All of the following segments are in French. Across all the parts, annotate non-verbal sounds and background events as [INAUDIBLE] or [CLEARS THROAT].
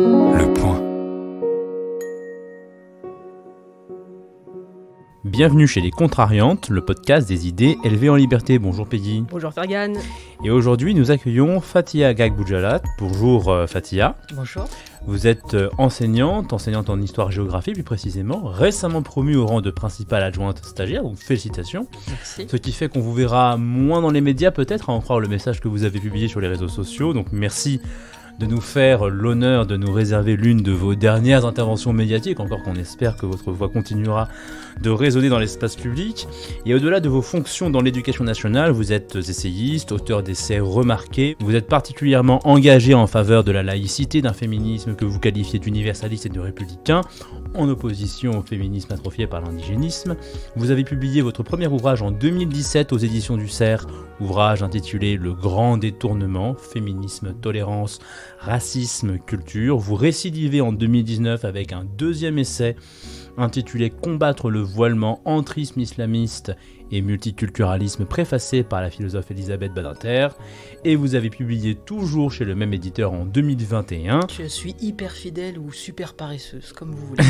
Le point. Bienvenue chez Les Contrariantes, le podcast des idées élevées en liberté. Bonjour Peggy. Bonjour Fergan. Et aujourd'hui, nous accueillons Fatia Gagboujalat. Bonjour euh, Fatia. Bonjour. Vous êtes euh, enseignante, enseignante en histoire-géographie plus précisément, récemment promue au rang de principale adjointe stagiaire, donc félicitations. Merci. Ce qui fait qu'on vous verra moins dans les médias peut-être, à en croire le message que vous avez publié sur les réseaux sociaux, donc merci de nous faire l'honneur de nous réserver l'une de vos dernières interventions médiatiques, encore qu'on espère que votre voix continuera de résonner dans l'espace public. Et au-delà de vos fonctions dans l'éducation nationale, vous êtes essayiste, auteur d'essais remarqués, vous êtes particulièrement engagé en faveur de la laïcité, d'un féminisme que vous qualifiez d'universaliste et de républicain en opposition au féminisme atrophié par l'indigénisme. Vous avez publié votre premier ouvrage en 2017 aux éditions du CERF, ouvrage intitulé Le grand détournement, féminisme, tolérance, racisme, culture. Vous récidivez en 2019 avec un deuxième essai intitulé Combattre le voilement, entrisme islamiste et multiculturalisme préfacé par la philosophe Elisabeth Badinter, et vous avez publié toujours chez le même éditeur en 2021. Je suis hyper fidèle ou super paresseuse, comme vous [LAUGHS] voulez.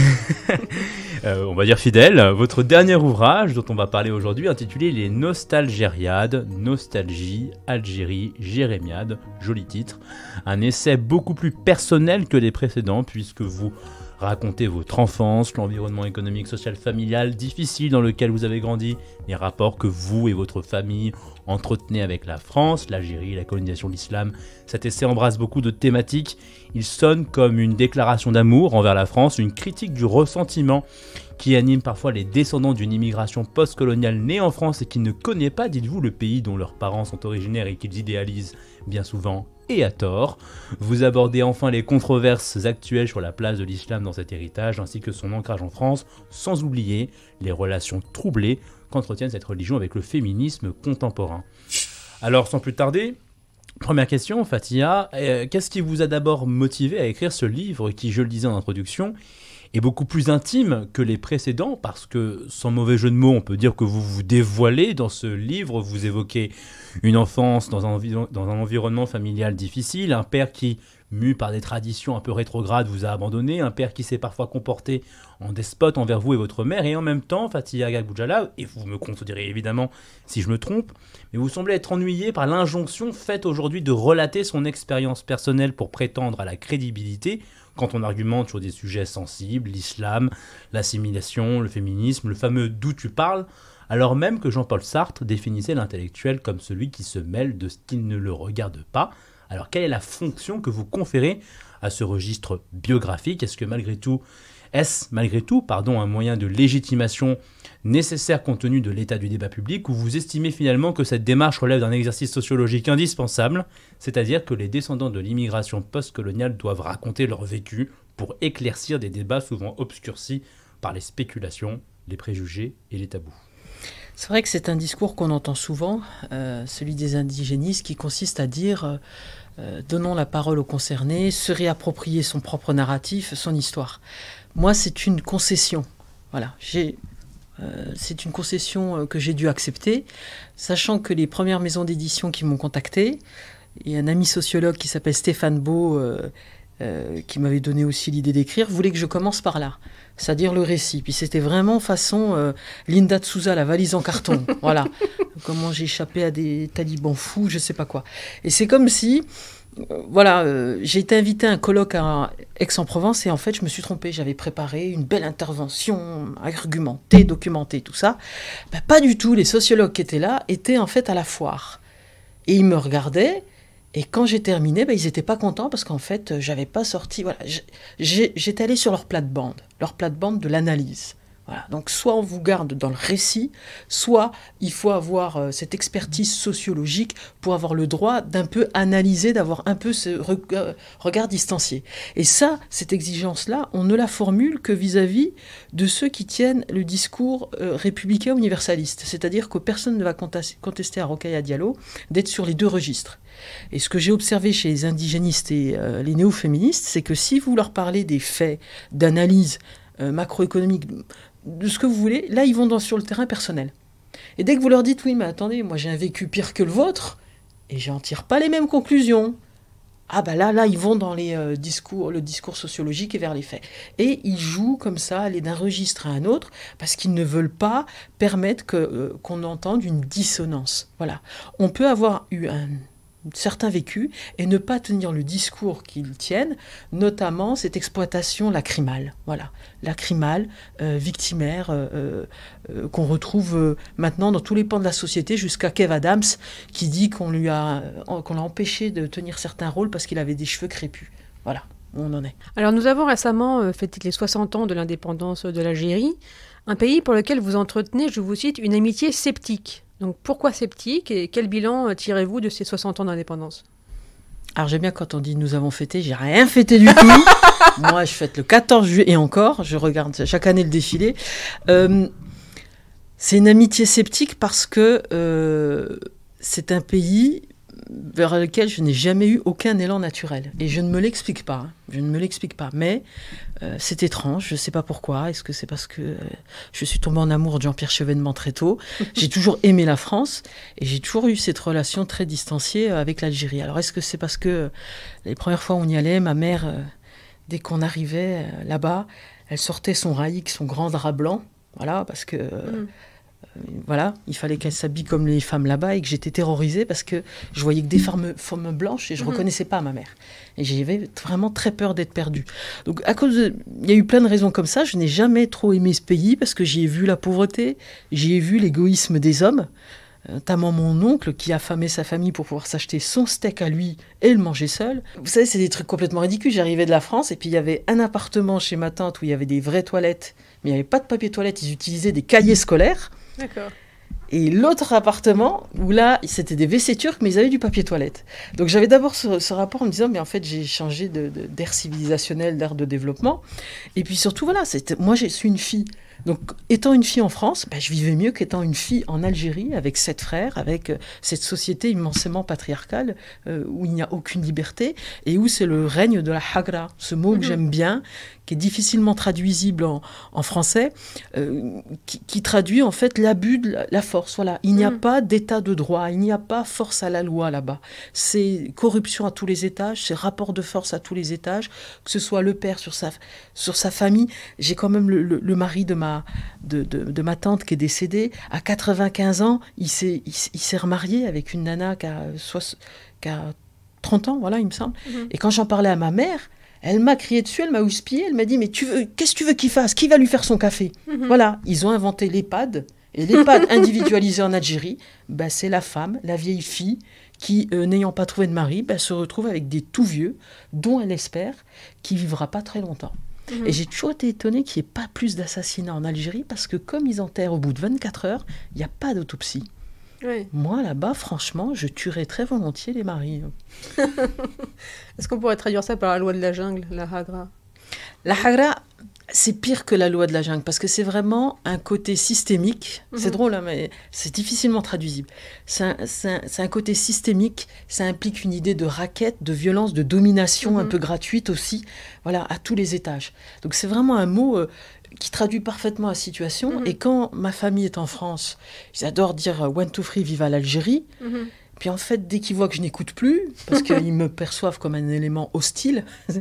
Euh, on va dire fidèle, votre dernier ouvrage dont on va parler aujourd'hui, intitulé Les Nostalgériades, Nostalgie, Algérie, Jérémiade, joli titre, un essai beaucoup plus personnel que les précédents, puisque vous Racontez votre enfance, l'environnement économique, social, familial difficile dans lequel vous avez grandi, les rapports que vous et votre famille entretenez avec la France, l'Algérie, la colonisation de l'islam. Cet essai embrasse beaucoup de thématiques. Il sonne comme une déclaration d'amour envers la France, une critique du ressentiment qui anime parfois les descendants d'une immigration postcoloniale née en France et qui ne connaît pas, dites-vous, le pays dont leurs parents sont originaires et qu'ils idéalisent bien souvent et à tort. Vous abordez enfin les controverses actuelles sur la place de l'islam dans cet héritage ainsi que son ancrage en France, sans oublier les relations troublées qu'entretiennent cette religion avec le féminisme contemporain. Alors sans plus tarder, Première question, Fatia, euh, qu'est-ce qui vous a d'abord motivé à écrire ce livre qui, je le disais en introduction, est beaucoup plus intime que les précédents parce que, sans mauvais jeu de mots, on peut dire que vous vous dévoilez dans ce livre, vous évoquez une enfance dans un, dans un environnement familial difficile, un père qui, mu par des traditions un peu rétrogrades, vous a abandonné, un père qui s'est parfois comporté en despote envers vous et votre mère, et en même temps, Fatih Agaboujala, et vous me contredirez évidemment si je me trompe, mais vous semblez être ennuyé par l'injonction faite aujourd'hui de relater son expérience personnelle pour prétendre à la crédibilité quand on argumente sur des sujets sensibles, l'islam, l'assimilation, le féminisme, le fameux d'où tu parles, alors même que Jean-Paul Sartre définissait l'intellectuel comme celui qui se mêle de ce qu'il ne le regarde pas. Alors quelle est la fonction que vous conférez à ce registre biographique Est-ce que malgré tout, est-ce malgré tout pardon, un moyen de légitimation nécessaire compte tenu de l'état du débat public ou vous estimez finalement que cette démarche relève d'un exercice sociologique indispensable, c'est-à-dire que les descendants de l'immigration postcoloniale doivent raconter leur vécu pour éclaircir des débats souvent obscurcis par les spéculations, les préjugés et les tabous c'est vrai que c'est un discours qu'on entend souvent, euh, celui des indigénistes, qui consiste à dire euh, euh, donnons la parole aux concernés, se réapproprier son propre narratif, son histoire. Moi, c'est une concession. Voilà, c'est une concession que j'ai dû accepter, sachant que les premières maisons d'édition qui m'ont contacté, et un ami sociologue qui s'appelle Stéphane Beau, euh, qui m'avait donné aussi l'idée d'écrire, voulait que je commence par là, c'est-à-dire le récit. Puis c'était vraiment façon euh, Linda de la valise en carton. [LAUGHS] voilà. Comment j'ai échappé à des talibans fous, je ne sais pas quoi. Et c'est comme si, euh, voilà, j'ai été invité à un colloque à Aix-en-Provence et en fait, je me suis trompée. J'avais préparé une belle intervention, argumentée, documentée, tout ça. Bah, pas du tout. Les sociologues qui étaient là étaient en fait à la foire. Et ils me regardaient. Et quand j'ai terminé, ben, ils n'étaient pas contents parce qu'en fait, euh, j'avais pas sorti. Voilà, j'étais allé sur leur plate-bande, leur plate-bande de l'analyse. Donc soit on vous garde dans le récit, soit il faut avoir euh, cette expertise sociologique pour avoir le droit d'un peu analyser, d'avoir un peu ce euh, regard distancié. Et ça, cette exigence-là, on ne la formule que vis-à-vis de ceux qui tiennent le discours euh, républicain universaliste. C'est-à-dire que personne ne va contester à Rocaille Diallo d'être sur les deux registres. Et ce que j'ai observé chez les indigénistes et les néo-féministes, c'est que si vous leur parlez des faits, d'analyse, macroéconomique, de ce que vous voulez, là, ils vont dans, sur le terrain personnel. Et dès que vous leur dites, oui, mais attendez, moi j'ai un vécu pire que le vôtre, et j'en tire pas les mêmes conclusions. Ah bah là, là, ils vont dans les euh, discours, le discours sociologique et vers les faits. Et ils jouent comme ça, aller d'un registre à un autre, parce qu'ils ne veulent pas permettre que, euh, qu'on entende une dissonance. Voilà. On peut avoir eu un certains vécus et ne pas tenir le discours qu'ils tiennent, notamment cette exploitation lacrymale, voilà, lacrymale, euh, victimaire, euh, euh, qu'on retrouve maintenant dans tous les pans de la société, jusqu'à Kev Adams, qui dit qu'on lui a, qu'on l'a empêché de tenir certains rôles parce qu'il avait des cheveux crépus. Voilà, on en est. Alors nous avons récemment fêté les 60 ans de l'indépendance de l'Algérie, un pays pour lequel vous entretenez, je vous cite, une amitié sceptique. Donc pourquoi sceptique et quel bilan euh, tirez-vous de ces 60 ans d'indépendance alors j'aime bien quand on dit nous avons fêté, j'ai rien fêté du tout. [LAUGHS] Moi je fête le 14 juillet et encore, je regarde chaque année le défilé. Euh, c'est une amitié sceptique parce que euh, c'est un pays vers lequel je n'ai jamais eu aucun élan naturel. Et je ne me l'explique pas. Hein. Je ne me l'explique pas. Mais euh, c'est étrange. Je ne sais pas pourquoi. Est-ce que c'est parce que euh, je suis tombée en amour de Jean-Pierre Chevènement très tôt [LAUGHS] J'ai toujours aimé la France et j'ai toujours eu cette relation très distanciée avec l'Algérie. Alors est-ce que c'est parce que euh, les premières fois où on y allait, ma mère, dès qu'on arrivait là-bas, elle sortait son raïk, son grand drap blanc. Voilà, parce que. Mm. Euh, voilà, il fallait qu'elle s'habille comme les femmes là-bas et que j'étais terrorisée parce que je voyais que des femmes, blanches et je ne mhm. reconnaissais pas ma mère. Et j'avais vraiment très peur d'être perdue. Donc à cause, il y a eu plein de raisons comme ça. Je n'ai jamais trop aimé ce pays parce que j'y ai vu la pauvreté, j'y ai vu l'égoïsme des hommes, euh, notamment mon oncle qui affamait sa famille pour pouvoir s'acheter son steak à lui et le manger seul. Vous savez, c'est des trucs complètement ridicules. J'arrivais de la France et puis il y avait un appartement chez ma tante où il y avait des vraies toilettes, mais il n'y avait pas de papier toilette. Ils utilisaient des cahiers scolaires. D'accord. Et l'autre appartement, où là, c'était des WC turcs, mais ils avaient du papier toilette. Donc j'avais d'abord ce, rapport en me disant, mais en fait, j'ai changé d'ère civilisationnelle, d'ère de développement. Et puis surtout, voilà, moi, je suis une fille. Donc, étant une fille en France, ben, je vivais mieux qu'étant une fille en Algérie, avec sept frères, avec euh, cette société immensément patriarcale, euh, où il n'y a aucune liberté, et où c'est le règne de la hagra, ce mot que mhm. j'aime bien, qui est difficilement traduisible en, français, euh, qui, traduit en fait l'abus de la, force. Voilà, il n'y a mm. pas d'état de droit, il n'y a pas force à la loi là-bas. C'est corruption à tous les étages, c'est rapport de force à tous les étages, que ce soit le père sur sa, sur sa famille. J'ai quand même le, mari de ma, de, ma tante qui est décédée. À 95 ans, il s'est, il, s'est remarié avec une nana qui a, 30 ans, voilà, il me semble. Mm. Et quand j'en parlais à ma mère, elle m'a crié dessus, elle m'a houspillé, elle m'a dit Mais tu veux, qu'est-ce que tu veux qu'il fasse Qui va lui faire son café [LAUGHS] mhm. Voilà, ils ont inventé l'EHPAD. Et l'EHPAD [LAUGHS] individualisé en Algérie, bah, c'est la femme, la vieille fille, qui, euh, n'ayant pas trouvé de mari, bah, se retrouve avec des tout vieux, dont elle espère qu'il vivra pas très longtemps. Mhm. Et j'ai toujours été étonnée qu'il n'y ait pas plus d'assassinats en Algérie, parce que comme ils enterrent au bout de 24 heures, il n'y a pas d'autopsie. Moi, là-bas, franchement, je tuerais très volontiers les maris. [LAUGHS] Est-ce qu'on pourrait traduire ça par la loi de la jungle, la hagra La hagra, c'est pire que la loi de la jungle, parce que c'est vraiment un côté systémique. C'est mhm. drôle, hein, mais c'est difficilement traduisible. C'est un, côté systémique, ça implique une idée de raquette, de violence, de domination un mhm. peu gratuite aussi, voilà, à tous les étages. Donc c'est vraiment un mot, euh, qui traduit parfaitement la situation. Mhm. Et quand ma famille est en France, ils adorent dire euh, One, two, three, viva l'Algérie. Mhm. Puis en fait, dès qu'ils voient que je n'écoute plus, parce [LAUGHS] qu'ils me perçoivent comme un élément hostile, [LAUGHS]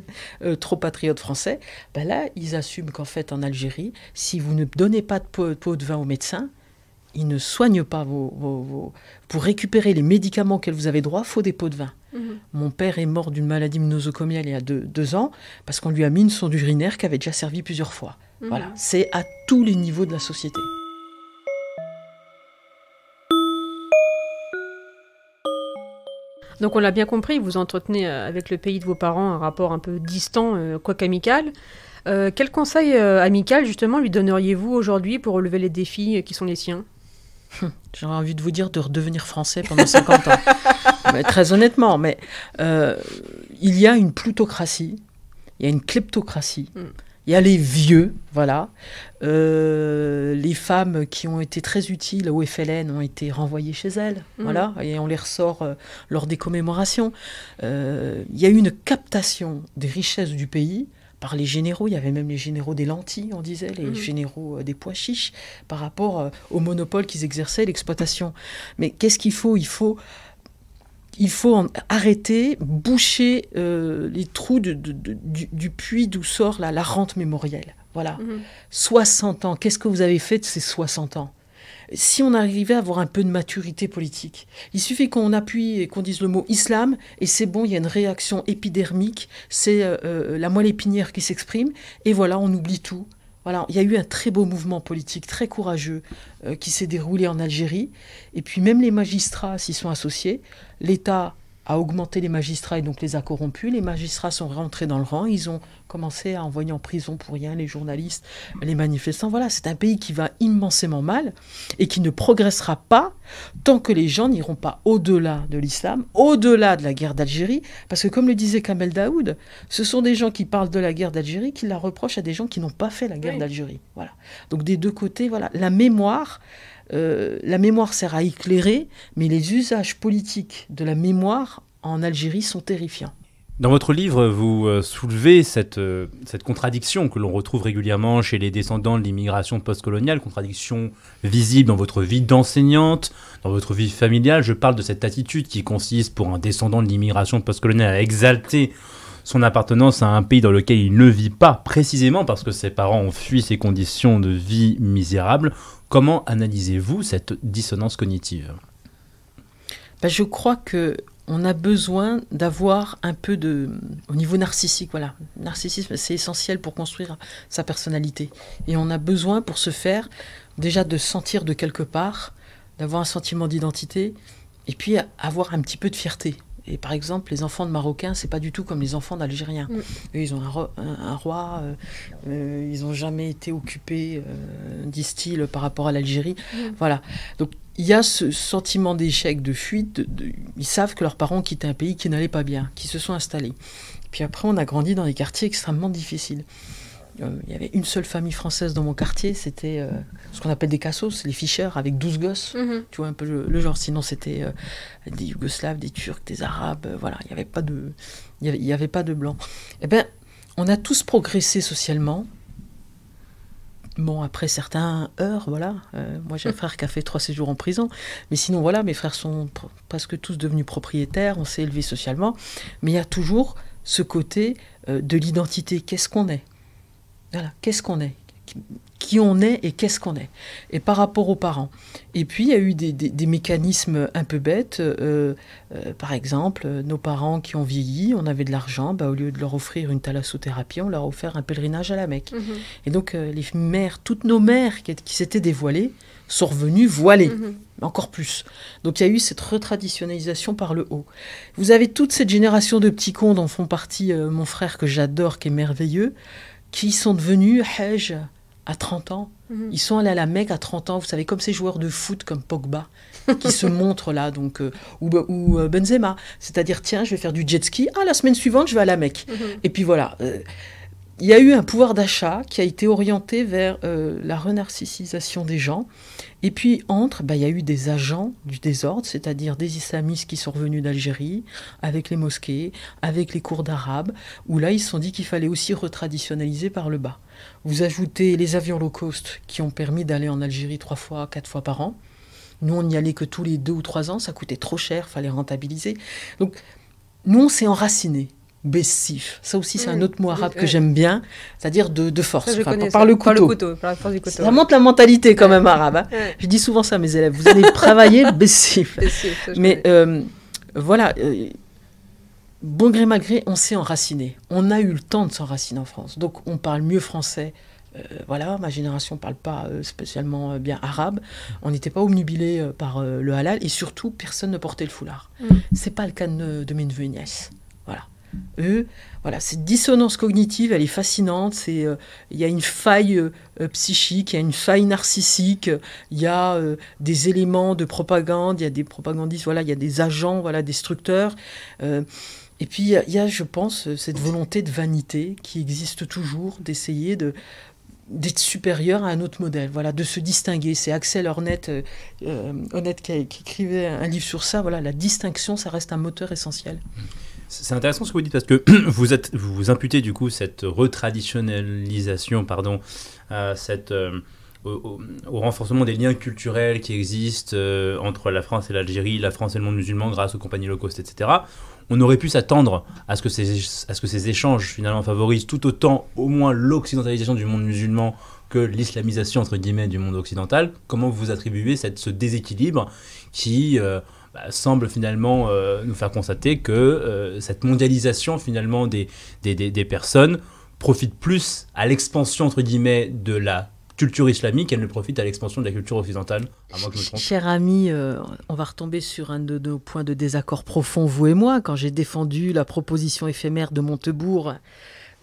euh, trop patriote français, ben là, ils assument qu'en fait, en Algérie, si vous ne donnez pas de pot, de vin aux médecins, ils ne soignent pas vos, Pour récupérer les médicaments auxquels vous avez droit, faut des pots de vin. Mhm. Mon père est mort d'une maladie nosocomiale il y a deux, deux ans, parce qu'on lui a mis une sonde urinaire qui avait déjà servi plusieurs fois. Mhm. c'est à tous les niveaux de la société. Donc on l'a bien compris, vous entretenez euh, avec le pays de vos parents un rapport un peu distant, euh, quoique amical. Euh, quel conseil amical justement lui donneriez-vous aujourd'hui pour relever les défis qui sont les siens hum, J'aurais envie de vous dire de redevenir français pendant 50 ans. [LAUGHS] très honnêtement, mais il y a une plutocratie, il y a une kleptocratie. Hum. Il y a les vieux, voilà. Euh, les femmes qui ont été très utiles au FLN ont été renvoyées chez elles, mm. voilà, et on les ressort euh, lors des commémorations. Euh, il y a eu une captation des richesses du pays par les généraux, il y avait même les généraux des lentilles, on disait, les mm. généraux des pois chiches, par rapport au monopole qu'ils exerçaient, l'exploitation. Mais qu'est-ce qu'il faut, il faut il faut arrêter, boucher euh, les trous du, puits d'où sort la, rente mémorielle. Voilà. 60 mhm. ans, qu'est-ce que vous avez fait de ces 60 ans si on arrivait à avoir un peu de maturité politique. Il suffit qu'on appuie et qu'on dise le mot islam, et c'est bon, il y a une réaction épidermique, c'est euh, euh, la moelle épinière qui s'exprime, et voilà, on oublie tout il y a eu un très beau mouvement politique, très courageux, euh, qui s'est déroulé en Algérie. Et puis même les magistrats s'y sont associés. L'État a augmenté les magistrats et donc les a corrompus. Les magistrats sont rentrés dans le rang, ils ont commencé à envoyer en prison pour rien les journalistes, les manifestants. Voilà, c'est un pays qui va immensément mal et qui ne progressera pas tant que les gens n'iront pas au-delà de l'islam, au-delà de la guerre d'Algérie, parce que comme le disait Kamel Daoud, ce sont des gens qui parlent de la guerre d'Algérie qui la reprochent à des gens qui n'ont pas fait la guerre d'Algérie. Voilà. Donc des deux côtés, voilà, la mémoire euh, la mémoire sert à éclairer, mais les usages politiques de la mémoire en Algérie sont terrifiants. Dans votre livre, vous euh, soulevez cette, euh, cette contradiction que l'on retrouve régulièrement chez les descendants de l'immigration postcoloniale, contradiction visible dans votre vie d'enseignante, dans votre vie familiale. Je parle de cette attitude qui consiste pour un descendant de l'immigration postcoloniale à exalter son appartenance à un pays dans lequel il ne vit pas, précisément parce que ses parents ont fui ses conditions de vie misérables, Comment analysez-vous cette dissonance cognitive bah, Je crois que on a besoin d'avoir un peu de au niveau narcissique voilà narcissisme c'est essentiel pour construire sa personnalité et on a besoin pour se faire déjà de sentir de quelque part d'avoir un sentiment d'identité et puis avoir un petit peu de fierté et par exemple, les enfants de Marocains, c'est pas du tout comme les enfants d'Algériens. Mm. ils ont un, roi, euh, euh, ils n'ont jamais été occupés, euh, disent-ils, par rapport à l'Algérie. Mm. Voilà. Donc il y a ce sentiment d'échec, de fuite. ils savent que leurs parents quittent un pays qui n'allait pas bien, qui se sont installés. Puis après, on a grandi dans des quartiers extrêmement difficiles. Euh, il y avait une seule famille française dans mon quartier, c'était euh, ce qu'on appelle des cassos, les ficheurs, avec 12 gosses, mhm. tu vois un peu le, genre. Sinon, c'était euh, des Yougoslaves, des Turcs, des Arabes, voilà, il n'y avait pas de, y avait, pas de blancs. Eh bien, on a tous progressé socialement. Bon, après certains heures, voilà. moi, j'ai un [LAUGHS] frère qui a fait trois séjours en prison. Mais sinon, voilà, mes frères sont presque tous devenus propriétaires, on s'est élevés socialement. Mais il y a toujours ce côté de l'identité. Qu'est-ce qu'on est, voilà, qu'est-ce qu'on est, qui on est et qu'est-ce qu'on est, et par rapport aux parents. Et puis, il y a eu des, mécanismes un peu bêtes. Euh, euh, par exemple, nos parents qui ont vieilli, on avait de l'argent, bah, au lieu de leur offrir une thalassothérapie, on leur a offert un pèlerinage à la Mecque. Mhm. Et donc, euh, les mères, toutes nos mères qui, s'étaient dévoilées, sont revenues voilées, mhm. encore plus. Donc, il y a eu cette retraditionnalisation par le haut. Vous avez toute cette génération de petits cons dont font partie mon frère que j'adore, qui est merveilleux qui sont devenus Hajj à 30 ans. Mhm. Ils sont allés à la Mecque à 30 ans, vous savez, comme ces joueurs de foot comme Pogba, qui se [LAUGHS] montrent là, donc, euh, ou, euh, Benzema. C'est-à-dire, tiens, je vais faire du jet ski, ah, la semaine suivante, je vais à la Mecque. Mhm. Et puis voilà. Euh, il y a eu un pouvoir d'achat qui a été orienté vers la renarcissisation des gens. Et puis entre, bah, il y a eu des agents du désordre, c'est-à-dire des islamistes qui sont revenus d'Algérie, avec les mosquées, avec les cours d'arabe, où là ils se sont dit qu'il fallait aussi retraditionnaliser par le bas. Vous ajoutez les avions low cost qui ont permis d'aller en Algérie trois fois, quatre fois par an. Nous, on n'y allait que tous les deux ou trois ans, ça coûtait trop cher, fallait rentabiliser. Donc, nous, on s'est enraciné bessif. Ça aussi, c'est un mm. autre mot arabe que euh, j'aime bien, c'est-à-dire de, force, par, le couteau. la force du Ça montre la mentalité quand même arabe. Hein. je dis souvent ça à mes élèves, vous allez [LAUGHS] travailler bessif. Mais euh, voilà, euh, bon gré mal gré, on s'est enraciné. On a eu le temps de s'enraciner en France. Donc on parle mieux français. voilà, ma génération ne parle pas spécialement bien arabe. On n'était pas obnubilé par le halal et surtout, personne ne portait le foulard. Mm. C'est pas le cas de, de mes neveux et voilà, cette dissonance cognitive, elle est fascinante. C'est, euh, il y a une faille euh, euh, psychique, il y a une faille narcissique, il y a des éléments de propagande, il y a des propagandistes, voilà, il y a des agents, voilà, des et puis il y, a, je pense, cette volonté de vanité qui existe toujours, d'essayer de d'être supérieur à un autre modèle, voilà, de se distinguer. C'est Axel Hornet, Honnête qui, qui, écrivait un livre sur ça. Voilà, la distinction, ça reste un moteur essentiel. C'est intéressant ce que vous dites parce que [CLEARS THROAT] vous êtes, vous imputez du coup cette retraditionnalisation, pardon, cette euh, au, renforcement des liens culturels qui existent euh, entre la France et l'Algérie, la France et le monde musulman grâce aux compagnies low cost, etc. On aurait pu s'attendre à ce que ces, à ce que ces échanges finalement favorisent tout autant, au moins, l'occidentalisation du monde musulman que l'islamisation entre guillemets du monde occidental. Comment vous attribuez cette, ce déséquilibre qui euh, bah, semble finalement euh, nous faire constater que euh, cette mondialisation finalement des, des, personnes profite plus à l'expansion entre guillemets de la culture islamique qu'elle ne profite à l'expansion de la culture occidentale. Cher ami, euh, on va retomber sur un de nos points de désaccord profond, vous et moi, quand j'ai défendu la proposition éphémère de Montebourg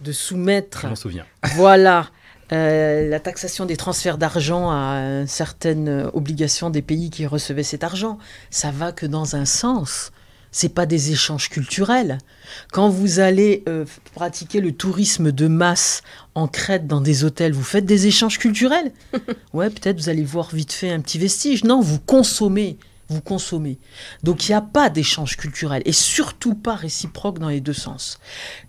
de soumettre. Je m'en souviens. Voilà. Euh, la taxation des transferts d'argent à certaines obligations des pays qui recevaient cet argent, ça va que dans un sens. C'est pas des échanges culturels. Quand vous allez euh, pratiquer le tourisme de masse en Crète dans des hôtels, vous faites des échanges culturels. [LAUGHS] Ouais, peut-être vous allez voir vite fait un petit vestige. Non, vous consommez vous consommez. Donc il n'y a pas d'échange culturel et surtout pas réciproque dans les deux sens.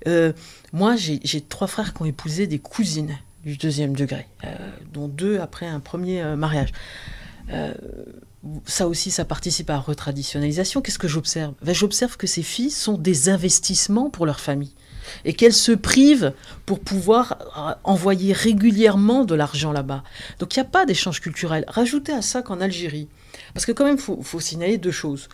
Euh, moi, j'ai trois frères qui ont épousé des cousines du deuxième degré, euh, dont deux après un premier euh, mariage. Euh, ça aussi, ça participe à la retraditionnalisation. Qu'est-ce que j'observe ben, J'observe que ces filles sont des investissements pour leur famille et qu'elles se privent pour pouvoir envoyer régulièrement de l'argent là-bas. Donc il n'y a pas d'échange culturel. Rajoutez à ça qu'en Algérie, parce que quand même, faut, faut signaler deux choses.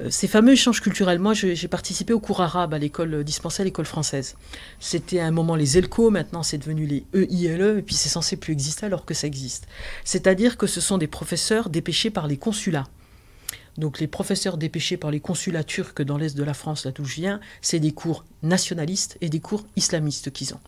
Euh, ces fameux échanges culturels. Moi, j'ai participé aux cours arabes à l'école euh, dispensée à l'école française. C'était à un moment les ELCO, maintenant c'est devenu les EILE, e, et puis c'est censé plus exister alors que ça existe. C'est-à-dire que ce sont des professeurs dépêchés par les consulats. Donc les professeurs dépêchés par les consulats turcs dans l'est de la France, là d'où je viens, c'est des cours nationalistes et des cours islamistes qu'ils ont.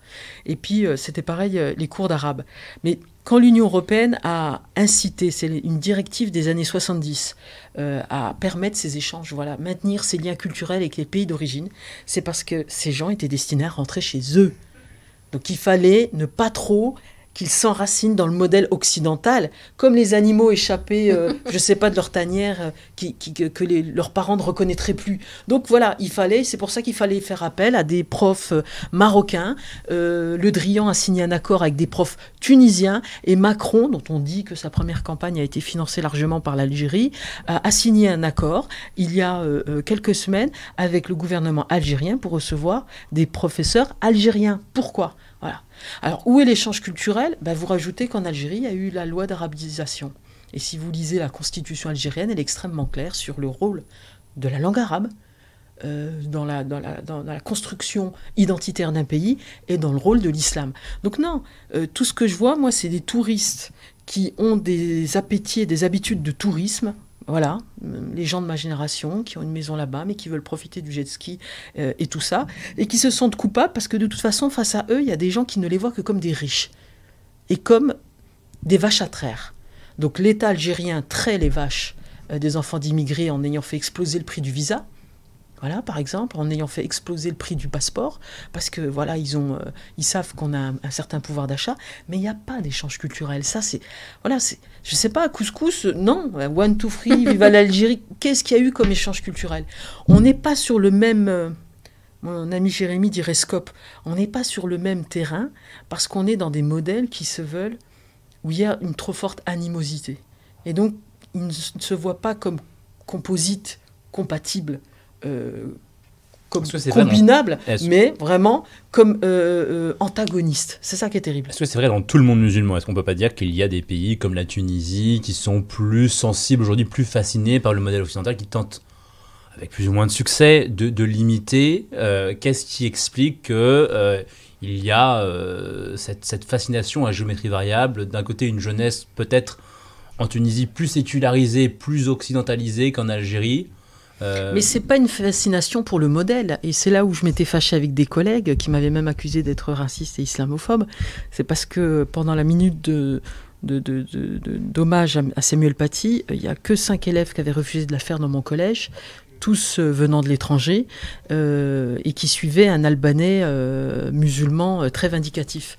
Et puis euh, c'était pareil les cours d'arabe. Mais quand l'Union européenne a incité, c'est une directive des années 70, euh, à permettre ces échanges, voilà, maintenir ces liens culturels avec les pays d'origine, c'est parce que ces gens étaient destinés à rentrer chez eux. Donc il fallait ne pas trop qu'ils s'enracinent dans le modèle occidental, comme les animaux échappés, euh, [LAUGHS] je ne sais pas, de leur tanière, euh, que leurs parents ne reconnaîtraient plus. Donc voilà, il fallait, c'est pour ça qu'il fallait faire appel à des profs euh, marocains. le Drian a signé un accord avec des profs tunisiens et Macron, dont on dit que sa première campagne a été financée largement par l'Algérie, a signé un accord il y a quelques semaines avec le gouvernement algérien pour recevoir des professeurs algériens. Pourquoi alors, où est l'échange culturel bah, Vous rajoutez qu'en Algérie, il y a eu la loi d'arabisation. Et si vous lisez la constitution algérienne, elle est extrêmement claire sur le rôle de la langue arabe euh, dans, la, construction identitaire d'un pays et dans le rôle de l'islam. Donc non, euh, tout ce que je vois, moi, c'est des touristes qui ont des appétits et des habitudes de tourisme voilà, les gens de ma génération qui ont une maison là-bas, mais qui veulent profiter du jet ski euh, et tout ça, et qui se sentent coupables parce que de toute façon, face à eux, il y a des gens qui ne les voient que comme des riches et comme des vaches à traire. Donc l'État algérien traite les vaches euh, des enfants d'immigrés en ayant fait exploser le prix du visa. Voilà, par exemple, en ayant fait exploser le prix du passeport, parce que voilà, ils euh, savent qu'on a un, certain pouvoir d'achat, mais il n'y a pas d'échange culturel. Ça, c'est, voilà, c'est, je sais pas, couscous, euh, non, one two free, viva l'Algérie. [LAUGHS] Qu'est-ce qu'il y a eu comme échange culturel On n'est pas sur le même. Euh, mon ami Jérémy dirait scope. On n'est pas sur le même terrain parce qu'on est dans des modèles qui se veulent où il y a une trop forte animosité. Et donc, ils ne se voient pas comme composites, compatibles. Euh, comme combinable, mais vraiment comme euh, euh, antagoniste. C'est ça qui est terrible. Est-ce que c'est vrai dans tout le monde musulman Est-ce qu'on peut pas dire qu'il y a des pays comme la Tunisie qui sont plus sensibles aujourd'hui, plus fascinés par le modèle occidental, qui tentent avec plus ou moins de succès de, limiter Qu'est-ce qui explique que il y a cette, cette fascination à géométrie variable D'un côté, une jeunesse peut-être en Tunisie plus sécularisée, plus occidentalisée qu'en Algérie euh, Mais c'est pas une fascination pour le modèle. Et c'est là où je m'étais fâché avec des collègues qui m'avaient même accusé d'être raciste et islamophobe. C'est parce que pendant la minute de, d'hommage à Samuel Paty. Il n'y a que cinq élèves qui avaient refusé de la faire dans mon collège, tous euh, venant de l'étranger, euh, et qui suivaient un Albanais musulman très vindicatif.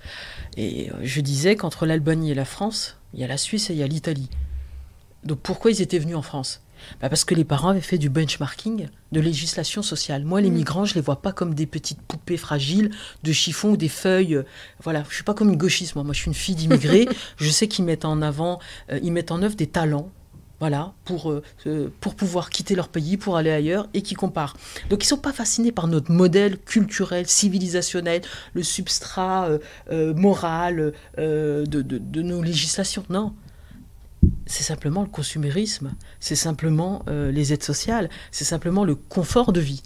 Et je disais qu'entre l'Albanie et la France, il y a la Suisse et il y a l'Italie. Donc pourquoi ils étaient venus en France bah Parce que les parents avaient fait du benchmarking de législation sociale. Moi, les mm. migrants, je les vois pas comme des petites poupées fragiles de chiffon ou des feuilles. Euh, voilà, je suis pas comme une gauchiste, moi. Moi, je suis une fille d'immigrés. [LAUGHS] je sais qu'ils mettent en avant, euh, ils mettent en œuvre des talents. Voilà, pour, euh, pour pouvoir quitter leur pays, pour aller ailleurs, et qui comparent. Donc ils ne sont pas fascinés par notre modèle culturel, civilisationnel, le substrat moral de, nos législations. Non, c'est simplement le consumérisme, c'est simplement euh, les aides sociales, c'est simplement le confort de vie.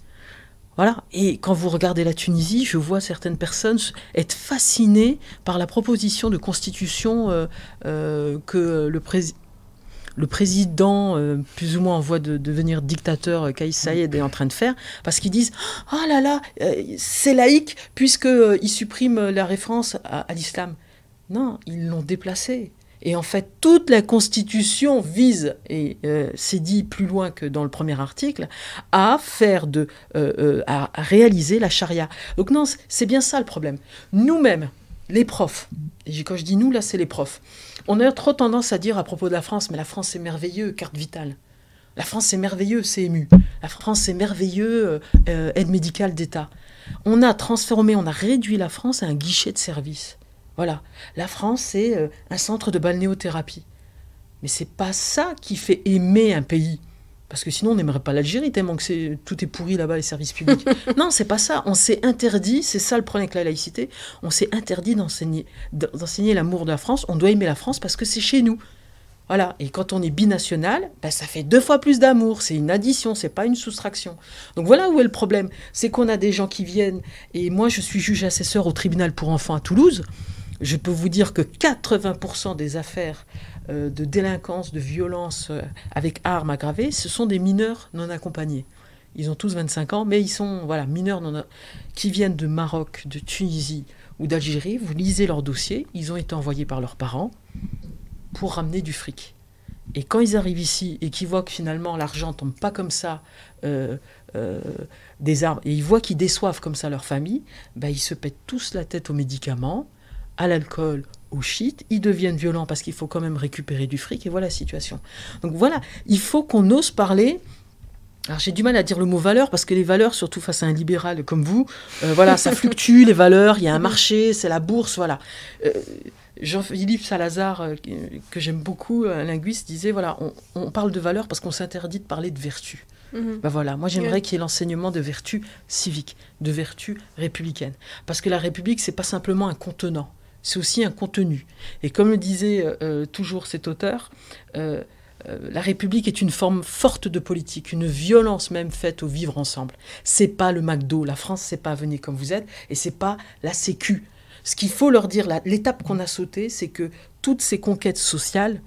Voilà. Et quand vous regardez la Tunisie, je vois certaines personnes être fascinées par la proposition de constitution euh, euh, que le, président, plus ou moins en voie de, devenir dictateur, Kais Saïd, est en train de faire, parce qu'ils disent Ah là là, c'est laïque, puisqu'il supprime la référence à l'islam. Non, ils l'ont déplacé. Et en fait, toute la Constitution vise, et euh, c'est dit plus loin que dans le premier article, à faire de, euh, euh, à réaliser la charia. Donc non, c'est bien ça le problème. Nous-mêmes, les profs, et quand je dis nous, là, c'est les profs, on a trop tendance à dire à propos de la France, mais la France est merveilleuse, carte vitale. La France est merveilleuse, c'est ému. La France est merveilleuse, aide médicale d'État. On a transformé, on a réduit la France à un guichet de service. Voilà. La France, c'est euh, un centre de balnéothérapie. Mais c'est pas ça qui fait aimer un pays. Parce que sinon, on n'aimerait pas l'Algérie, tellement que tout est pourri là-bas, les services publics. [LAUGHS] non, c'est pas ça. On s'est interdit, c'est ça le problème avec la laïcité, on s'est interdit d'enseigner, l'amour de la France. On doit aimer la France parce que c'est chez nous. Voilà. Et quand on est binational, ben, ça fait deux fois plus d'amour. C'est une addition, c'est pas une soustraction. Donc voilà où est le problème. C'est qu'on a des gens qui viennent. Et moi, je suis juge assesseur au tribunal pour enfants à Toulouse. Je peux vous dire que 80% des affaires euh, de délinquance, de violence euh, avec armes aggravées, ce sont des mineurs non accompagnés. Ils ont tous 25 ans, mais ils sont voilà mineurs qui viennent de Maroc, de Tunisie ou d'Algérie. Vous lisez leur dossier, ils ont été envoyés par leurs parents pour ramener du fric. Et quand ils arrivent ici et qu'ils voient que finalement l'argent tombe pas comme ça euh, des armes, et ils voient qu'ils déçoivent comme ça leur famille, ben, ils se pètent tous la tête aux médicaments, à l'alcool, au shit, ils deviennent violents parce qu'il faut quand même récupérer du fric, et voilà la situation. Donc voilà, il faut qu'on ose parler. Alors j'ai du mal à dire le mot valeur parce que les valeurs, surtout face à un libéral comme vous, euh, voilà, ça [LAUGHS] fluctue, les valeurs, il y a un marché, c'est la bourse, voilà. Euh, Jean-Philippe Salazar, euh, que j'aime beaucoup, un linguiste, disait, voilà, on, parle de valeur parce qu'on s'interdit de parler de vertu. Mhm. Ben voilà, moi j'aimerais qu'il y ait l'enseignement de vertu civique, de vertu républicaine. Parce que la République, c'est pas simplement un contenant c'est aussi un contenu. Et comme le disait euh, euh, toujours cet auteur, euh, la République est une forme forte de politique, une violence même faite au vivre ensemble. C'est pas le McDo, la France, c'est pas venez comme vous êtes, et c'est pas la Sécu. Ce qu'il faut leur dire, l'étape qu'on a sautée, c'est que toutes ces conquêtes sociales,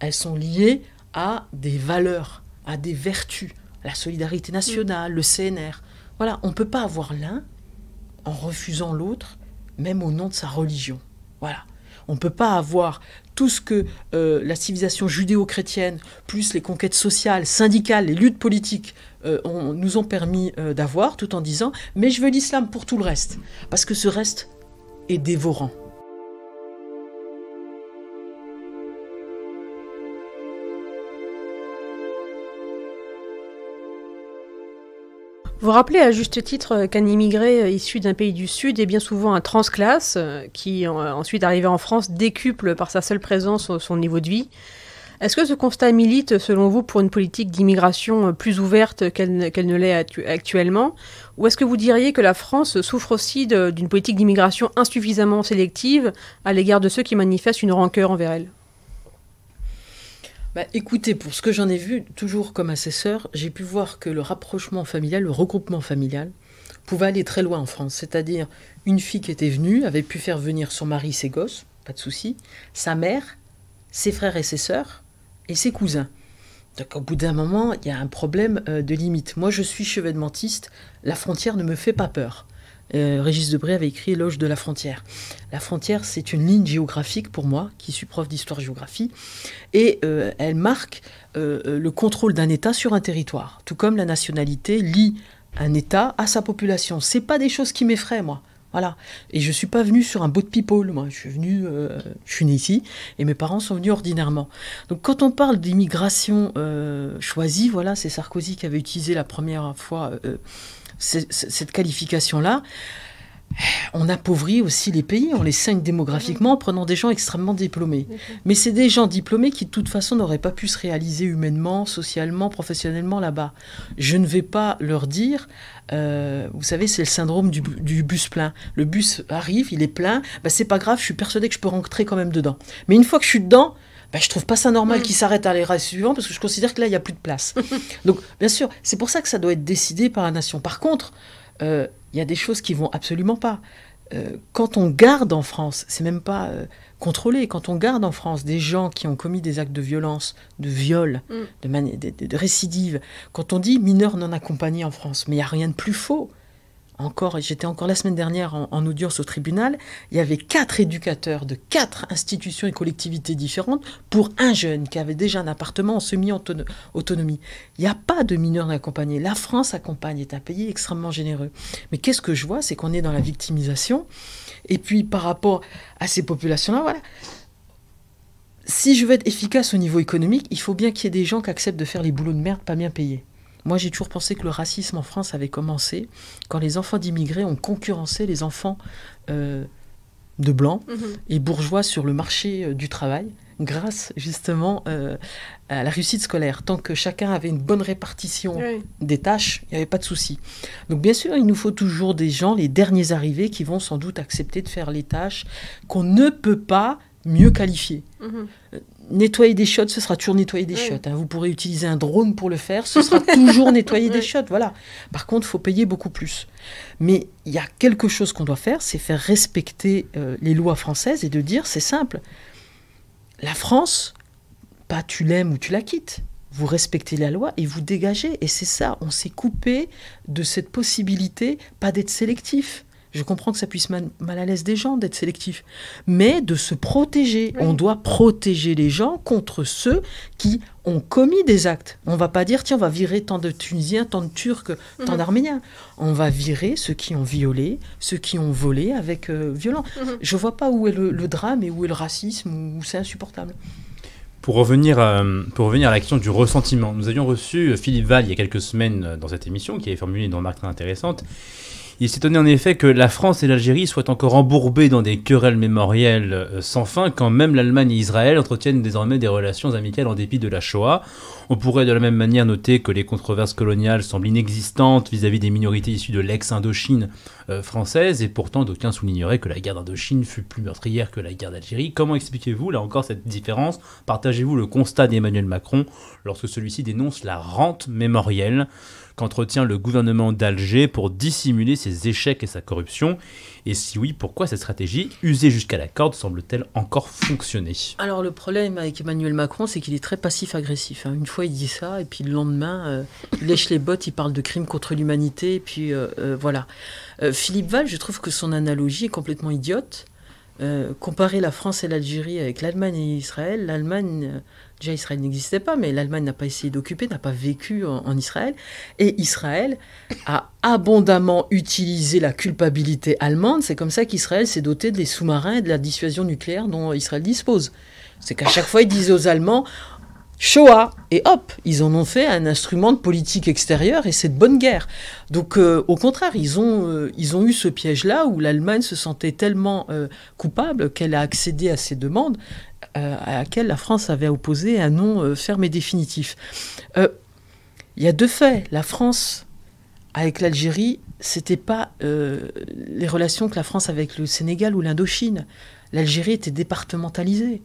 elles sont liées à des valeurs, à des vertus, la solidarité nationale, le CNR. Voilà, on ne peut pas avoir l'un en refusant l'autre, même au nom de sa religion. Voilà. On ne peut pas avoir tout ce que euh, la civilisation judéo-chrétienne, plus les conquêtes sociales, syndicales, les luttes politiques euh, nous ont permis euh, d'avoir, tout en disant, mais je veux l'islam pour tout le reste, parce que ce reste est dévorant. Vous rappelez à juste titre euh, qu'un immigré euh, issu d'un pays du Sud est bien souvent un transclasse euh, qui, ensuite arrivé en France, décuple par sa seule présence son niveau de vie. Est-ce que ce constat milite, selon vous, pour une politique d'immigration plus ouverte qu'elle ne l'est actuellement Ou est-ce que vous diriez que la France souffre aussi d'une politique d'immigration insuffisamment sélective à l'égard de ceux qui manifestent une rancœur envers elle bah, écoutez, pour ce que j'en ai vu, toujours comme assesseur, j'ai pu voir que le rapprochement familial, le regroupement familial, pouvait aller très loin en France. C'est-à-dire, une fille qui était venue avait pu faire venir son mari, ses gosses, pas de souci, sa mère, ses frères et ses sœurs, et ses cousins. Donc au bout d'un moment, il y a un problème euh, de limite. Moi, je suis mentiste, la frontière ne me fait pas peur. Euh, Régis Debré avait écrit Éloge de la frontière. La frontière, c'est une ligne géographique pour moi, qui suis prof d'histoire-géographie, et euh, elle marque euh, le contrôle d'un État sur un territoire, tout comme la nationalité lie un État à sa population. C'est pas des choses qui m'effraient, moi. Voilà. Et je suis pas venu sur un de people, moi. Je suis venu je suis ici, et mes parents sont venus ordinairement. Donc quand on parle d'immigration choisie, voilà, c'est Sarkozy qui avait utilisé la première fois cette qualification-là, on appauvrit aussi les pays, on les saigne démographiquement en prenant des gens extrêmement diplômés. Mais c'est des gens diplômés qui de toute façon n'auraient pas pu se réaliser humainement, socialement, professionnellement là-bas. Je ne vais pas leur dire, euh, vous savez, c'est le syndrome du, bus plein. Le bus arrive, il est plein, bah, c'est pas grave, je suis persuadé que je peux rentrer quand même dedans. Mais une fois que je suis dedans, ben, je trouve pas ça normal qu'il s'arrête s'arrêtent à l'ère suivant parce que je considère que là, il n'y a plus de place. [LAUGHS] Donc, bien sûr, c'est pour ça que ça doit être décidé par la nation. Par contre, euh, il y a des choses qui vont absolument pas. Euh, quand on garde en France, c'est même pas euh, contrôlé, quand on garde en France des gens qui ont commis des actes de violence, de viol, mm. de, de, récidive, quand on dit mineurs non accompagnés en France, mais il n'y a rien de plus faux encore, j'étais encore la semaine dernière en, audience au tribunal, il y avait quatre éducateurs de quatre institutions et collectivités différentes pour un jeune qui avait déjà un appartement en semi-autonomie. Il n'y a pas de mineurs accompagnés. La France accompagne, est un pays extrêmement généreux. Mais qu'est-ce que je vois C'est qu'on est dans la victimisation. Et puis par rapport à ces populations-là, voilà. Si je veux être efficace au niveau économique, il faut bien qu'il y ait des gens qui acceptent de faire les boulots de merde pas bien payés. Moi, j'ai toujours pensé que le racisme en France avait commencé quand les enfants d'immigrés ont concurrencé les enfants euh, de blancs mhm. et bourgeois sur le marché euh, du travail grâce justement euh, à la réussite scolaire. Tant que chacun avait une bonne répartition des tâches, il n'y avait pas de souci. Donc bien sûr, il nous faut toujours des gens, les derniers arrivés, qui vont sans doute accepter de faire les tâches qu'on ne peut pas mieux qualifier. Mhm nettoyer des chiottes, ce sera toujours nettoyer des chiottes. Hein. Vous pourrez utiliser un drone pour le faire, ce sera toujours [LAUGHS] nettoyer des chiottes. Voilà. Par contre, il faut payer beaucoup plus. Mais il y a quelque chose qu'on doit faire, c'est faire respecter euh, les lois françaises et de dire, c'est simple, la France, pas tu l'aimes ou tu la quittes. Vous respectez la loi et vous dégagez. Et c'est ça, on s'est coupé de cette possibilité, pas d'être sélectif. Je comprends que ça puisse mal, à l'aise des gens d'être sélectif, mais de se protéger. On doit protéger les gens contre ceux qui ont commis des actes. On ne va pas dire, tiens, on va virer tant de Tunisiens, tant de Turcs, tant mhm. d'Arméniens. On va virer ceux qui ont violé, ceux qui ont volé avec euh, violence. Mhm. Je vois pas où est le, drame et où est le racisme, où c'est insupportable. Pour revenir, pour revenir à la question du ressentiment, nous avions reçu euh, Philippe Val il y a quelques semaines euh, dans cette émission, qui avait formulé une remarque très intéressante. Il s'étonnait en effet que la France et l'Algérie soient encore embourbées dans des querelles mémorielles euh, sans fin, quand même l'Allemagne et Israël entretiennent désormais des relations amicales en dépit de la Shoah. On pourrait de la même manière noter que les controverses coloniales semblent inexistantes vis-à-vis des minorités issues de l'ex-Indochine euh, française, et pourtant d'aucuns souligneraient que la guerre d'Indochine fut plus meurtrière que la guerre d'Algérie. Comment expliquez-vous là encore cette différence Partagez-vous le constat d'Emmanuel Macron lorsque celui-ci dénonce la rente mémorielle qu'entretient le gouvernement d'Alger pour dissimuler ses échecs et sa corruption Et si oui, pourquoi cette stratégie, usée jusqu'à la corde, semble-t-elle encore fonctionner Alors le problème avec Emmanuel Macron, c'est qu'il est très passif-agressif. Hein. Une fois il dit ça, et puis le lendemain, euh, il lèche les bottes, il parle de crimes contre l'humanité, et puis euh, euh, voilà. Philippe Val, je trouve que son analogie est complètement idiote. Euh, comparer la France et l'Algérie avec l'Allemagne et Israël, l'Allemagne, euh, déjà Israël n'existait pas, mais l'Allemagne n'a pas essayé d'occuper, n'a pas vécu en, en, Israël, et Israël a abondamment utilisé la culpabilité allemande, c'est comme ça qu'Israël s'est doté des sous-marins et de la dissuasion nucléaire dont Israël dispose. C'est qu'à chaque fois, ils disent aux Allemands, Shoah. Et hop, ils en ont fait un instrument de politique extérieure et c'est de bonne guerre. Donc euh, au contraire, ils ont, euh, ils ont eu ce piège-là où l'Allemagne se sentait tellement euh, coupable qu'elle a accédé à ces demandes à laquelle la France avait opposé un non ferme et définitif. Il y a deux faits. La France, avec l'Algérie, c'était pas les relations que la France avec le Sénégal ou l'Indochine. L'Algérie était départementalisée.